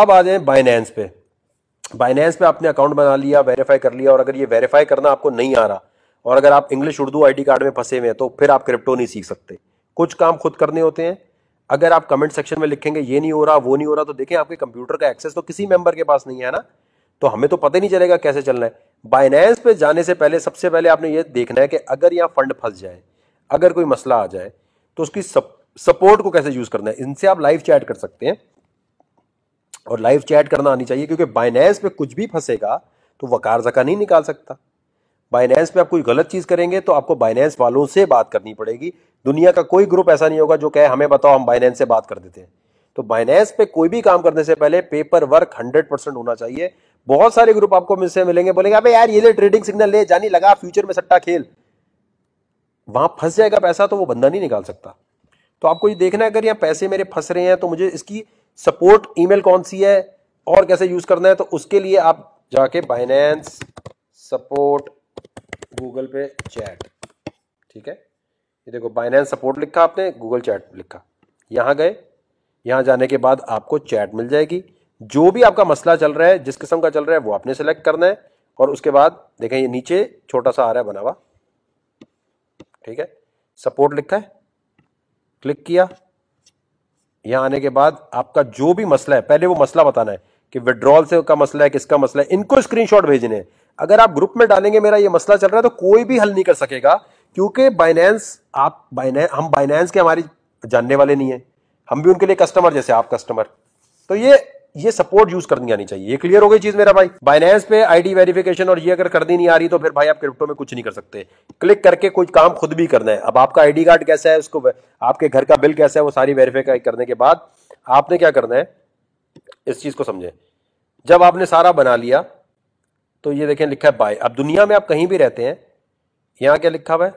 अब आ जाए बाइनेंस पे बाइनेंस पे आपने अकाउंट बना लिया वेरीफाई कर लिया और अगर ये वेरीफाई करना आपको नहीं आ रहा और अगर आप इंग्लिश उर्दू आईडी कार्ड में फंसे हुए हैं तो फिर आप क्रिप्टो नहीं सीख सकते कुछ काम खुद करने होते हैं अगर आप कमेंट सेक्शन में लिखेंगे ये नहीं हो रहा वो नहीं हो रहा तो देखें आपके कंप्यूटर का एक्सेस तो किसी मेंबर के पास नहीं है ना तो हमें तो पता ही नहीं चलेगा कैसे चलना है बाइनेंस पे जाने से पहले सबसे पहले आपने ये देखना है कि अगर यहाँ फंड फंस जाए अगर कोई मसला आ जाए तो उसकी सप, सपोर्ट को कैसे यूज करना है इनसे आप लाइव चैट कर सकते हैं और लाइव चैट करना आनी चाहिए क्योंकि बाइनेंस पे कुछ भी फंसेगा तो वकार जका नहीं निकाल सकता बाइनेंस पे आप कोई गलत चीज करेंगे तो आपको बाइनेंस वालों से बात करनी पड़ेगी दुनिया का कोई ग्रुप ऐसा नहीं होगा जो कहे हमें बताओ हम बाइनेंस से बात कर देते हैं तो बाइनेंस पे कोई भी काम करने से पहले पेपर वर्क हंड्रेड परसेंट होना चाहिए बहुत सारे ग्रुप आपको मिलसे मिलेंगे बोलेंगे अबे यार ये ले ट्रेडिंग सिग्नल ले जानी लगा फ्यूचर में सट्टा खेल वहां फंस जाएगा पैसा तो वो बंदा नहीं निकाल सकता तो आपको ये देखना है अगर यहाँ पैसे मेरे फंस रहे हैं तो मुझे इसकी सपोर्ट ईमेल कौन सी है और कैसे यूज करना है तो उसके लिए आप जाके बाइनेंस सपोर्ट गूगल पे चैट ठीक है ये देखो बाइनेंस सपोर्ट लिखा आपने गूगल चैट लिखा यहाँ गए यहाँ जाने के बाद आपको चैट मिल जाएगी जो भी आपका मसला चल रहा है जिस किस्म का चल रहा है वो आपने सेलेक्ट करना है और उसके बाद देखें ये नीचे छोटा सा आ रहा है बना हुआ ठीक है सपोर्ट लिखा है क्लिक किया यहाँ आने के बाद आपका जो भी मसला है पहले वो मसला बताना है कि विड्रॉल से का मसला है किसका मसला है इनको स्क्रीनशॉट भेजने हैं अगर आप ग्रुप में डालेंगे मेरा ये मसला चल रहा है तो कोई भी हल नहीं कर सकेगा क्योंकि बाइनेंस आप बाइनेंस हम बाइनेंस के हमारी जानने वाले नहीं है हम भी उनके लिए कस्टमर जैसे आप कस्टमर तो ये ये सपोर्ट यूज करनी आनी चाहिए ये क्लियर हो गई चीज मेरा भाई बाइनेंस पे आईडी वेरिफिकेशन और ये अगर करनी नहीं आ रही तो फिर भाई आप क्रिप्टो में कुछ नहीं कर सकते क्लिक करके कुछ काम खुद भी करना है अब आपका आईडी कार्ड कैसा है उसको आपके घर का बिल कैसा है वो सारी वेरीफाई करने के बाद आपने क्या करना है इस चीज को समझे जब आपने सारा बना लिया तो ये देखें लिखा है बाय अब दुनिया में आप कहीं भी रहते हैं यहाँ क्या लिखा हुआ है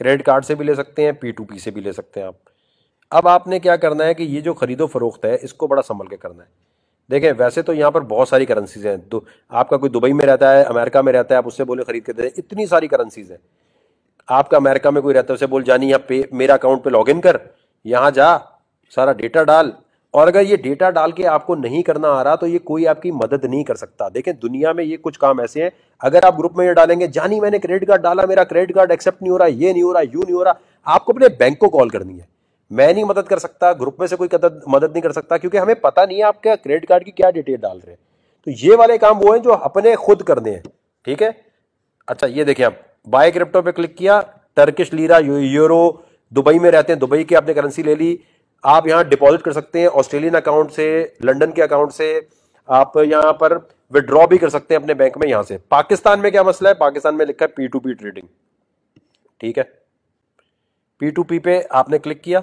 क्रेडिट कार्ड से भी ले सकते हैं पी टू पी से भी ले सकते हैं आप अब आपने क्या करना है कि ये जो खरीदो फरोख्त है इसको बड़ा संभल के करना है देखें वैसे तो यहाँ पर बहुत सारी करेंसीज हैं दो आपका कोई दुबई में रहता है अमेरिका में रहता है आप उससे बोले खरीद के देते इतनी सारी करेंसीज हैं आपका अमेरिका में कोई रहता है उसे बोल जानी यहाँ पे मेरा अकाउंट पे लॉगिन कर यहाँ जा सारा डेटा डाल और अगर ये डेटा डाल के आपको नहीं करना आ रहा तो ये कोई आपकी मदद नहीं कर सकता देखें दुनिया में ये कुछ काम ऐसे हैं अगर आप ग्रुप में ये डालेंगे जानी मैंने क्रेडिट कार्ड डाला मेरा क्रेडिट कार्ड एक्सेप्ट नहीं हो रहा ये नहीं हो रहा यू नहीं हो रहा आपको अपने बैंक को कॉल करनी है मैं नहीं मदद कर सकता ग्रुप में से कोई मदद नहीं कर सकता क्योंकि हमें पता नहीं है आपके क्रेडिट कार्ड की क्या डिटेल डाल रहे हैं तो ये वाले काम वो हैं जो अपने खुद करने हैं ठीक है अच्छा ये देखिए आप बाय क्रिप्टो पे क्लिक किया टर्किश लीरा यूरो दुबई में रहते हैं दुबई की आपने करेंसी ले ली आप यहाँ डिपॉजिट कर सकते हैं ऑस्ट्रेलियन अकाउंट से लंदन के अकाउंट से आप यहाँ पर विड्रॉ भी कर सकते हैं अपने बैंक में यहाँ से पाकिस्तान में क्या मसला है पाकिस्तान में लिखा है पी टू पी ट्रेडिंग ठीक है पी टू पी पे आपने क्लिक किया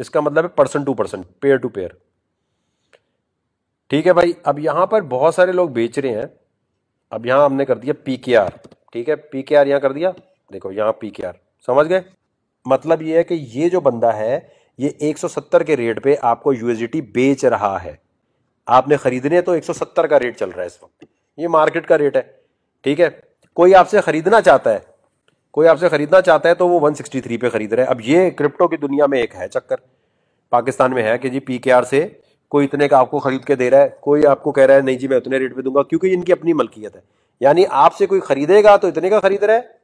इसका मतलब है person to person pair to pair ठीक है भाई अब यहाँ पर बहुत सारे लोग बेच रहे हैं अब यहाँ हमने कर दिया पी के आर ठीक है पी के आर यहाँ कर दिया देखो यहाँ पी के आर समझ गए मतलब ये है कि ये जो बंदा है ये 170 के रेट पे आपको यूएसडीटी बेच रहा है आपने खरीदने तो 170 का रेट चल रहा है इस वक्त ये मार्केट का रेट है ठीक है कोई आपसे खरीदना चाहता है कोई आपसे खरीदना चाहता है तो वो 163 पे खरीद रहा है अब ये क्रिप्टो की दुनिया में एक है चक्कर पाकिस्तान में है कि जी पी से कोई इतने का आपको खरीद के दे रहा है कोई आपको कह रहा है नहीं जी मैं उतने रेट पे दूंगा क्योंकि इनकी अपनी मलकियत है यानी आपसे कोई खरीदेगा तो इतने का खरीद रहा है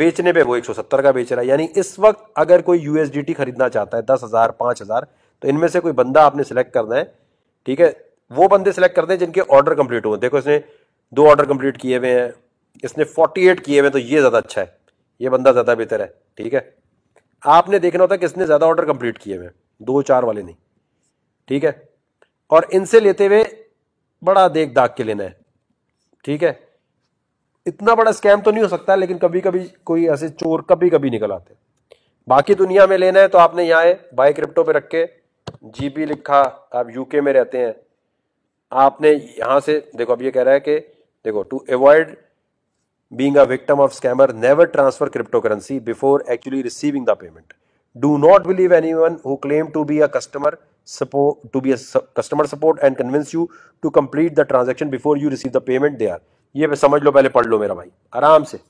बेचने पे वो 170 का बेच रहा है यानी इस वक्त अगर कोई यूएसडीटी खरीदना चाहता है दस हजार पाँच हजार तो इनमें से कोई बंदा आपने सेलेक्ट करना है ठीक है वो बंदे सेलेक्ट करते हैं जिनके ऑर्डर कंप्लीट हुए देखो इसने दो ऑर्डर कंप्लीट किए हुए हैं इसने 48 किए हुए हैं तो ये ज़्यादा अच्छा है ये बंदा ज़्यादा बेहतर है ठीक है आपने देखना होता है किसने ज़्यादा ऑर्डर कंप्लीट किए हुए हैं दो चार वाले नहीं ठीक है और इनसे लेते हुए बड़ा देख दाग के लेना है ठीक है इतना बड़ा स्कैम तो नहीं हो सकता लेकिन कभी कभी कोई ऐसे चोर कभी कभी निकल आते बाकी दुनिया में लेना है तो आपने यहाँ बाय क्रिप्टो पे रख के जीबी लिखा आप यूके में रहते हैं आपने यहाँ से देखो अब ये कह रहा है कि देखो to avoid being a victim of scammer never transfer cryptocurrency before actually receiving the payment do not believe anyone who claim to be a customer support to be a customer support and convince you to complete the transaction before you receive the payment they are ये समझ लो पहले पढ़ लो मेरा भाई आराम से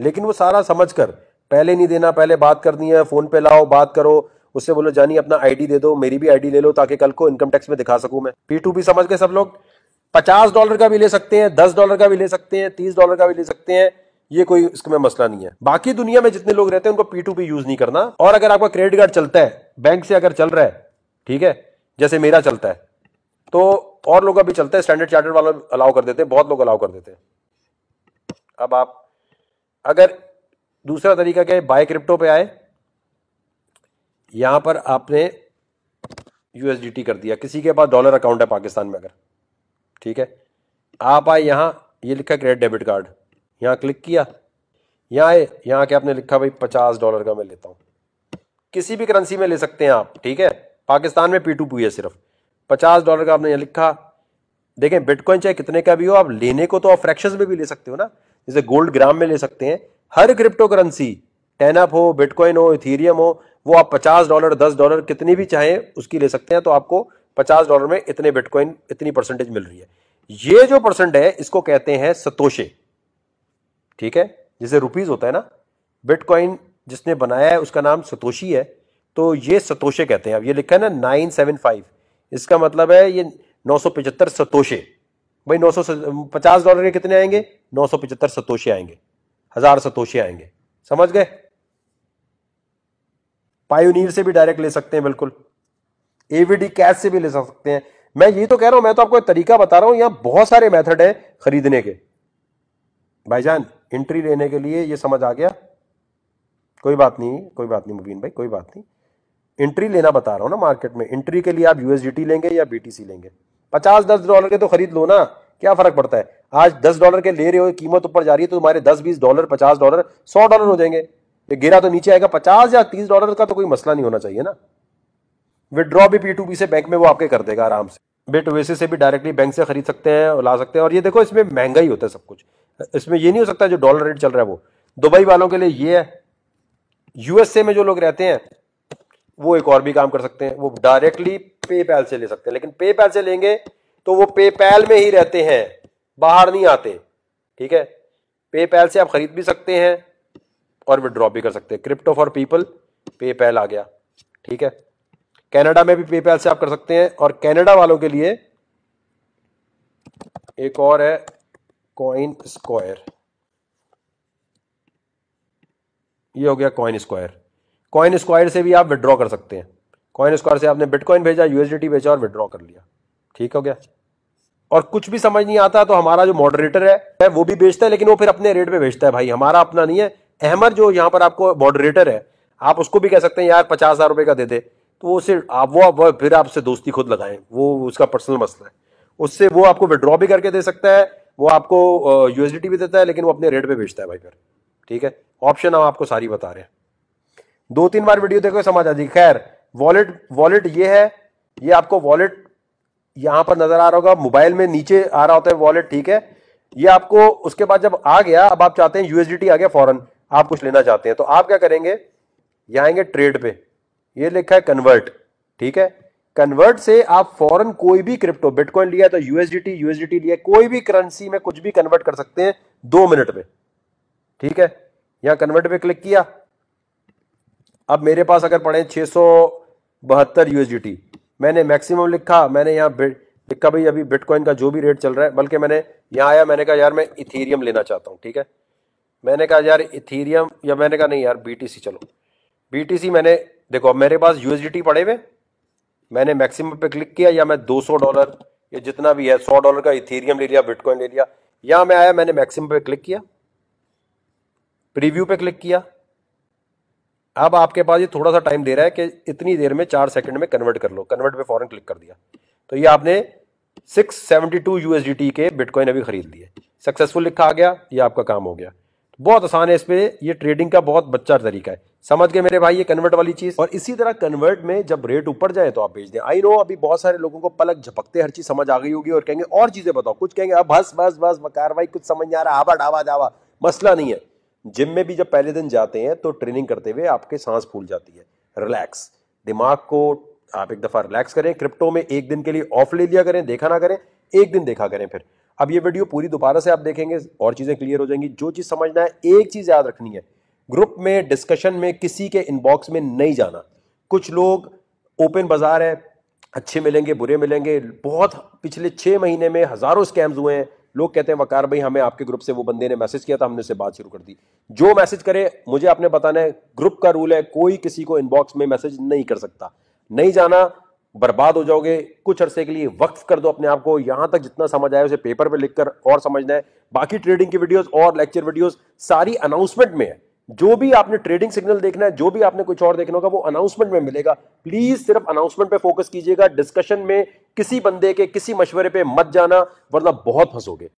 लेकिन वो सारा समझ कर पहले नहीं देना पहले बात करनी है फोन पे लाओ बात करो उससे बोलो जानी अपना आईडी दे दो मेरी भी आईडी ले लो ताकि कल को इनकम टैक्स में दिखा सकूं मैं पी टू पी समझ के सब लोग पचास डॉलर का भी ले सकते हैं दस डॉलर का भी ले सकते हैं तीस डॉलर का भी ले सकते हैं ये कोई इसमें मसला नहीं है बाकी दुनिया में जितने लोग रहते हैं उनको पी टू पी यूज नहीं करना और अगर आपका क्रेडिट कार्ड चलता है बैंक से अगर चल रहा है ठीक है जैसे मेरा चलता है तो और लोग अभी चलते हैं स्टैंडर्ड चार्टर्ड वाले अलाउ कर देते हैं बहुत लोग अलाउ कर देते हैं अब आप अगर दूसरा तरीका क्या है बाय क्रिप्टो पे आए यहां पर आपने यूएसडीटी कर दिया किसी के पास डॉलर अकाउंट है पाकिस्तान में अगर ठीक है आप आए यहां ये लिखा क्रेडिट डेबिट कार्ड यहाँ क्लिक किया यहाँ आए यहाँ के आपने लिखा भाई पचास डॉलर का मैं लेता हूँ किसी भी करेंसी में ले सकते हैं आप ठीक है पाकिस्तान में पी टू पी है सिर्फ पचास डॉलर का आपने यहाँ लिखा देखें बिटकॉइन चाहे कितने का भी हो आप लेने को तो आप फ्रैक्शन में भी ले सकते हो ना जैसे गोल्ड ग्राम में ले सकते हैं हर क्रिप्टो करेंसी टेनअप हो बिटकॉइन हो इथीरियम हो वो आप पचास डॉलर दस डॉलर कितनी भी चाहें उसकी ले सकते हैं तो आपको पचास डॉलर में इतने बिटकॉइन इतनी परसेंटेज मिल रही है ये जो परसेंट है इसको कहते हैं सतोशे ठीक है जैसे रुपीज होता है ना बिटकॉइन जिसने बनाया है उसका नाम सतोशी है तो ये सतोशे कहते हैं अब ये लिखा है ना नाइन सेवन फाइव इसका मतलब है ये नौ सौ पचहत्तर सतोशे भाई नौ सौ पचास डॉलर के कितने आएंगे नौ सौ पचहत्तर सतोशे आएंगे हजार सतोशे आएंगे समझ गए पायोनीर से भी डायरेक्ट ले सकते हैं बिल्कुल एवीडी कैश से भी ले सकते हैं मैं ये तो कह रहा हूं मैं तो आपको एक तरीका बता रहा हूं यहां बहुत सारे मेथड है खरीदने के भाईजान एंट्री लेने के लिए ये समझ आ गया कोई बात नहीं कोई बात नहीं मुबीन भाई कोई बात नहीं एंट्री लेना बता रहा हूँ ना मार्केट में एंट्री के लिए आप यूएसडीटी लेंगे या बीटीसी लेंगे पचास दस डॉलर के तो खरीद लो ना क्या फर्क पड़ता है आज दस डॉलर के ले रहे हो कीमत ऊपर जा रही है तो तुम्हारे दस बीस डॉलर पचास डॉलर सौ डॉलर हो जाएंगे ये गिरा तो नीचे आएगा पचास या तीस डॉलर का तो कोई मसला नहीं होना चाहिए ना विदड्रॉ भी पी टू से बैंक में वो आपके कर देगा आराम से बेट ओवेसी से भी डायरेक्टली बैंक से खरीद सकते हैं और ला सकते हैं और ये देखो इसमें महंगा ही होता है सब कुछ इसमें ये नहीं हो सकता जो डॉलर रेट चल रहा है वो दुबई वालों के लिए ये है यूएसए में जो लोग रहते हैं वो एक और भी काम कर सकते हैं वो डायरेक्टली पेपैल से ले सकते हैं लेकिन पेपैल से लेंगे तो वो पेपैल में ही रहते हैं बाहर नहीं आते ठीक है पेपैल से आप खरीद भी सकते हैं और विड्रॉ भी कर सकते हैं क्रिप्टो फॉर पीपल पेपैल आ गया ठीक है कनाडा में भी पेपैल से आप कर सकते हैं और कनाडा वालों के लिए एक और है कॉइन स्क्वायर ये हो गया कॉइन स्क्वायर कॉइन स्क्वायर से भी आप विड्रॉ कर सकते हैं कॉइन स्क्वायर से आपने बिटकॉइन भेजा यूएसडीटी भेजा और विड्रॉ कर लिया ठीक हो गया और कुछ भी समझ नहीं आता तो हमारा जो मॉडरेटर है वो भी बेचता है लेकिन वो फिर अपने रेट पे बेचता है भाई हमारा अपना नहीं है अहमर जो यहाँ पर आपको मॉडरेटर है आप उसको भी कह सकते हैं यार पचास हजार रुपये का दे दे तो वो सिर्फ आप वो, वो फिर आपसे दोस्ती खुद लगाएं वो उसका पर्सनल मसला है उससे वो आपको विड्रॉ भी करके दे सकता है वो आपको यूएसडीटी भी देता है लेकिन वो अपने रेट पे बेचता है भाई फिर ठीक है ऑप्शन हम आपको सारी बता रहे हैं दो तीन बार वीडियो देखो समझ आ जाएगी खैर वॉलेट वॉलेट ये है ये आपको वॉलेट यहां पर नजर आ रहा होगा मोबाइल में नीचे आ रहा होता है वॉलेट ठीक है ये आपको उसके बाद जब आ गया अब आप चाहते हैं यूएसडी आ गया फॉरन आप कुछ लेना चाहते हैं तो आप क्या करेंगे ये आएंगे ट्रेड पे ये लिखा है कन्वर्ट ठीक है कन्वर्ट से आप फॉरन कोई भी क्रिप्टो बिटकॉइन लिया तो यूएसडीटी यूएसडीटी लिया कोई भी करेंसी में कुछ भी कन्वर्ट कर सकते हैं दो मिनट में ठीक है यहां कन्वर्ट पे क्लिक किया अब मेरे पास अगर पड़े छह सौ बहत्तर यूएसडीटी मैंने मैक्सिमम लिखा मैंने यहां लिखा भाई अभी बिटकॉइन का जो भी रेट चल रहा है बल्कि मैंने यहां आया मैंने कहा यार मैं इथीरियम लेना चाहता हूं ठीक है मैंने कहा यार इथीरियम या मैंने कहा नहीं यार बीटीसी चलो बीटीसी मैंने देखो अब मेरे पास यूएसडीटी पड़े हुए मैंने मैक्सिमम पे क्लिक किया या मैं 200 डॉलर या जितना भी है 100 डॉलर का इथेरियम ले लिया बिटकॉइन ले लिया या मैं आया मैंने मैक्सिमम पे क्लिक किया प्रीव्यू पे क्लिक किया अब आपके पास ये थोड़ा सा टाइम दे रहा है कि इतनी देर में चार सेकंड में कन्वर्ट कर लो कन्वर्ट पे फॉरन क्लिक कर दिया तो ये आपने 672 यूएसडीटी के बिटकॉइन अभी खरीद लिए सक्सेसफुल लिखा आ गया ये आपका काम हो गया बहुत आसान है इस पर ये ट्रेडिंग का बहुत बच्चा तरीका है समझ गए मेरे भाई ये कन्वर्ट वाली चीज और इसी तरह कन्वर्ट में जब रेट ऊपर जाए तो आप भेज दें आई नो अभी बहुत सारे लोगों को पलक झपकते हर चीज समझ आ गई होगी और कहेंगे और चीजें बताओ कुछ कहेंगे अब बस बस बस बकार भाई कुछ समझ नहीं आ रहा आवा डावा जावा मसला नहीं है जिम में भी जब पहले दिन जाते हैं तो ट्रेनिंग करते हुए आपके सांस फूल जाती है रिलैक्स दिमाग को आप एक दफा रिलैक्स करें क्रिप्टो में एक दिन के लिए ऑफ ले लिया करें देखा ना करें एक दिन देखा करें फिर अब ये वीडियो पूरी दोबारा से आप देखेंगे और चीज़ें क्लियर हो जाएंगी जो चीज़ समझना है एक चीज़ याद रखनी है ग्रुप में डिस्कशन में किसी के इनबॉक्स में नहीं जाना कुछ लोग ओपन बाजार है अच्छे मिलेंगे बुरे मिलेंगे बहुत पिछले छः महीने में हज़ारों स्कैम्स हुए हैं लोग कहते हैं वकार भाई हमें आपके ग्रुप से वो बंदे ने मैसेज किया था हमने उससे बात शुरू कर दी जो मैसेज करे मुझे आपने बताना है ग्रुप का रूल है कोई किसी को इनबॉक्स में मैसेज नहीं कर सकता नहीं जाना बर्बाद हो जाओगे कुछ अरसे के लिए वक्फ कर दो अपने आप को यहाँ तक जितना समझ आया उसे पेपर पे लिखकर और समझना है बाकी ट्रेडिंग की वीडियोस और लेक्चर वीडियोस सारी अनाउंसमेंट में है जो भी आपने ट्रेडिंग सिग्नल देखना है जो भी आपने कुछ और देखना होगा वो अनाउंसमेंट में मिलेगा प्लीज सिर्फ अनाउंसमेंट पे फोकस कीजिएगा डिस्कशन में किसी बंदे के किसी मशवरे पे मत जाना वरना बहुत फंसोगे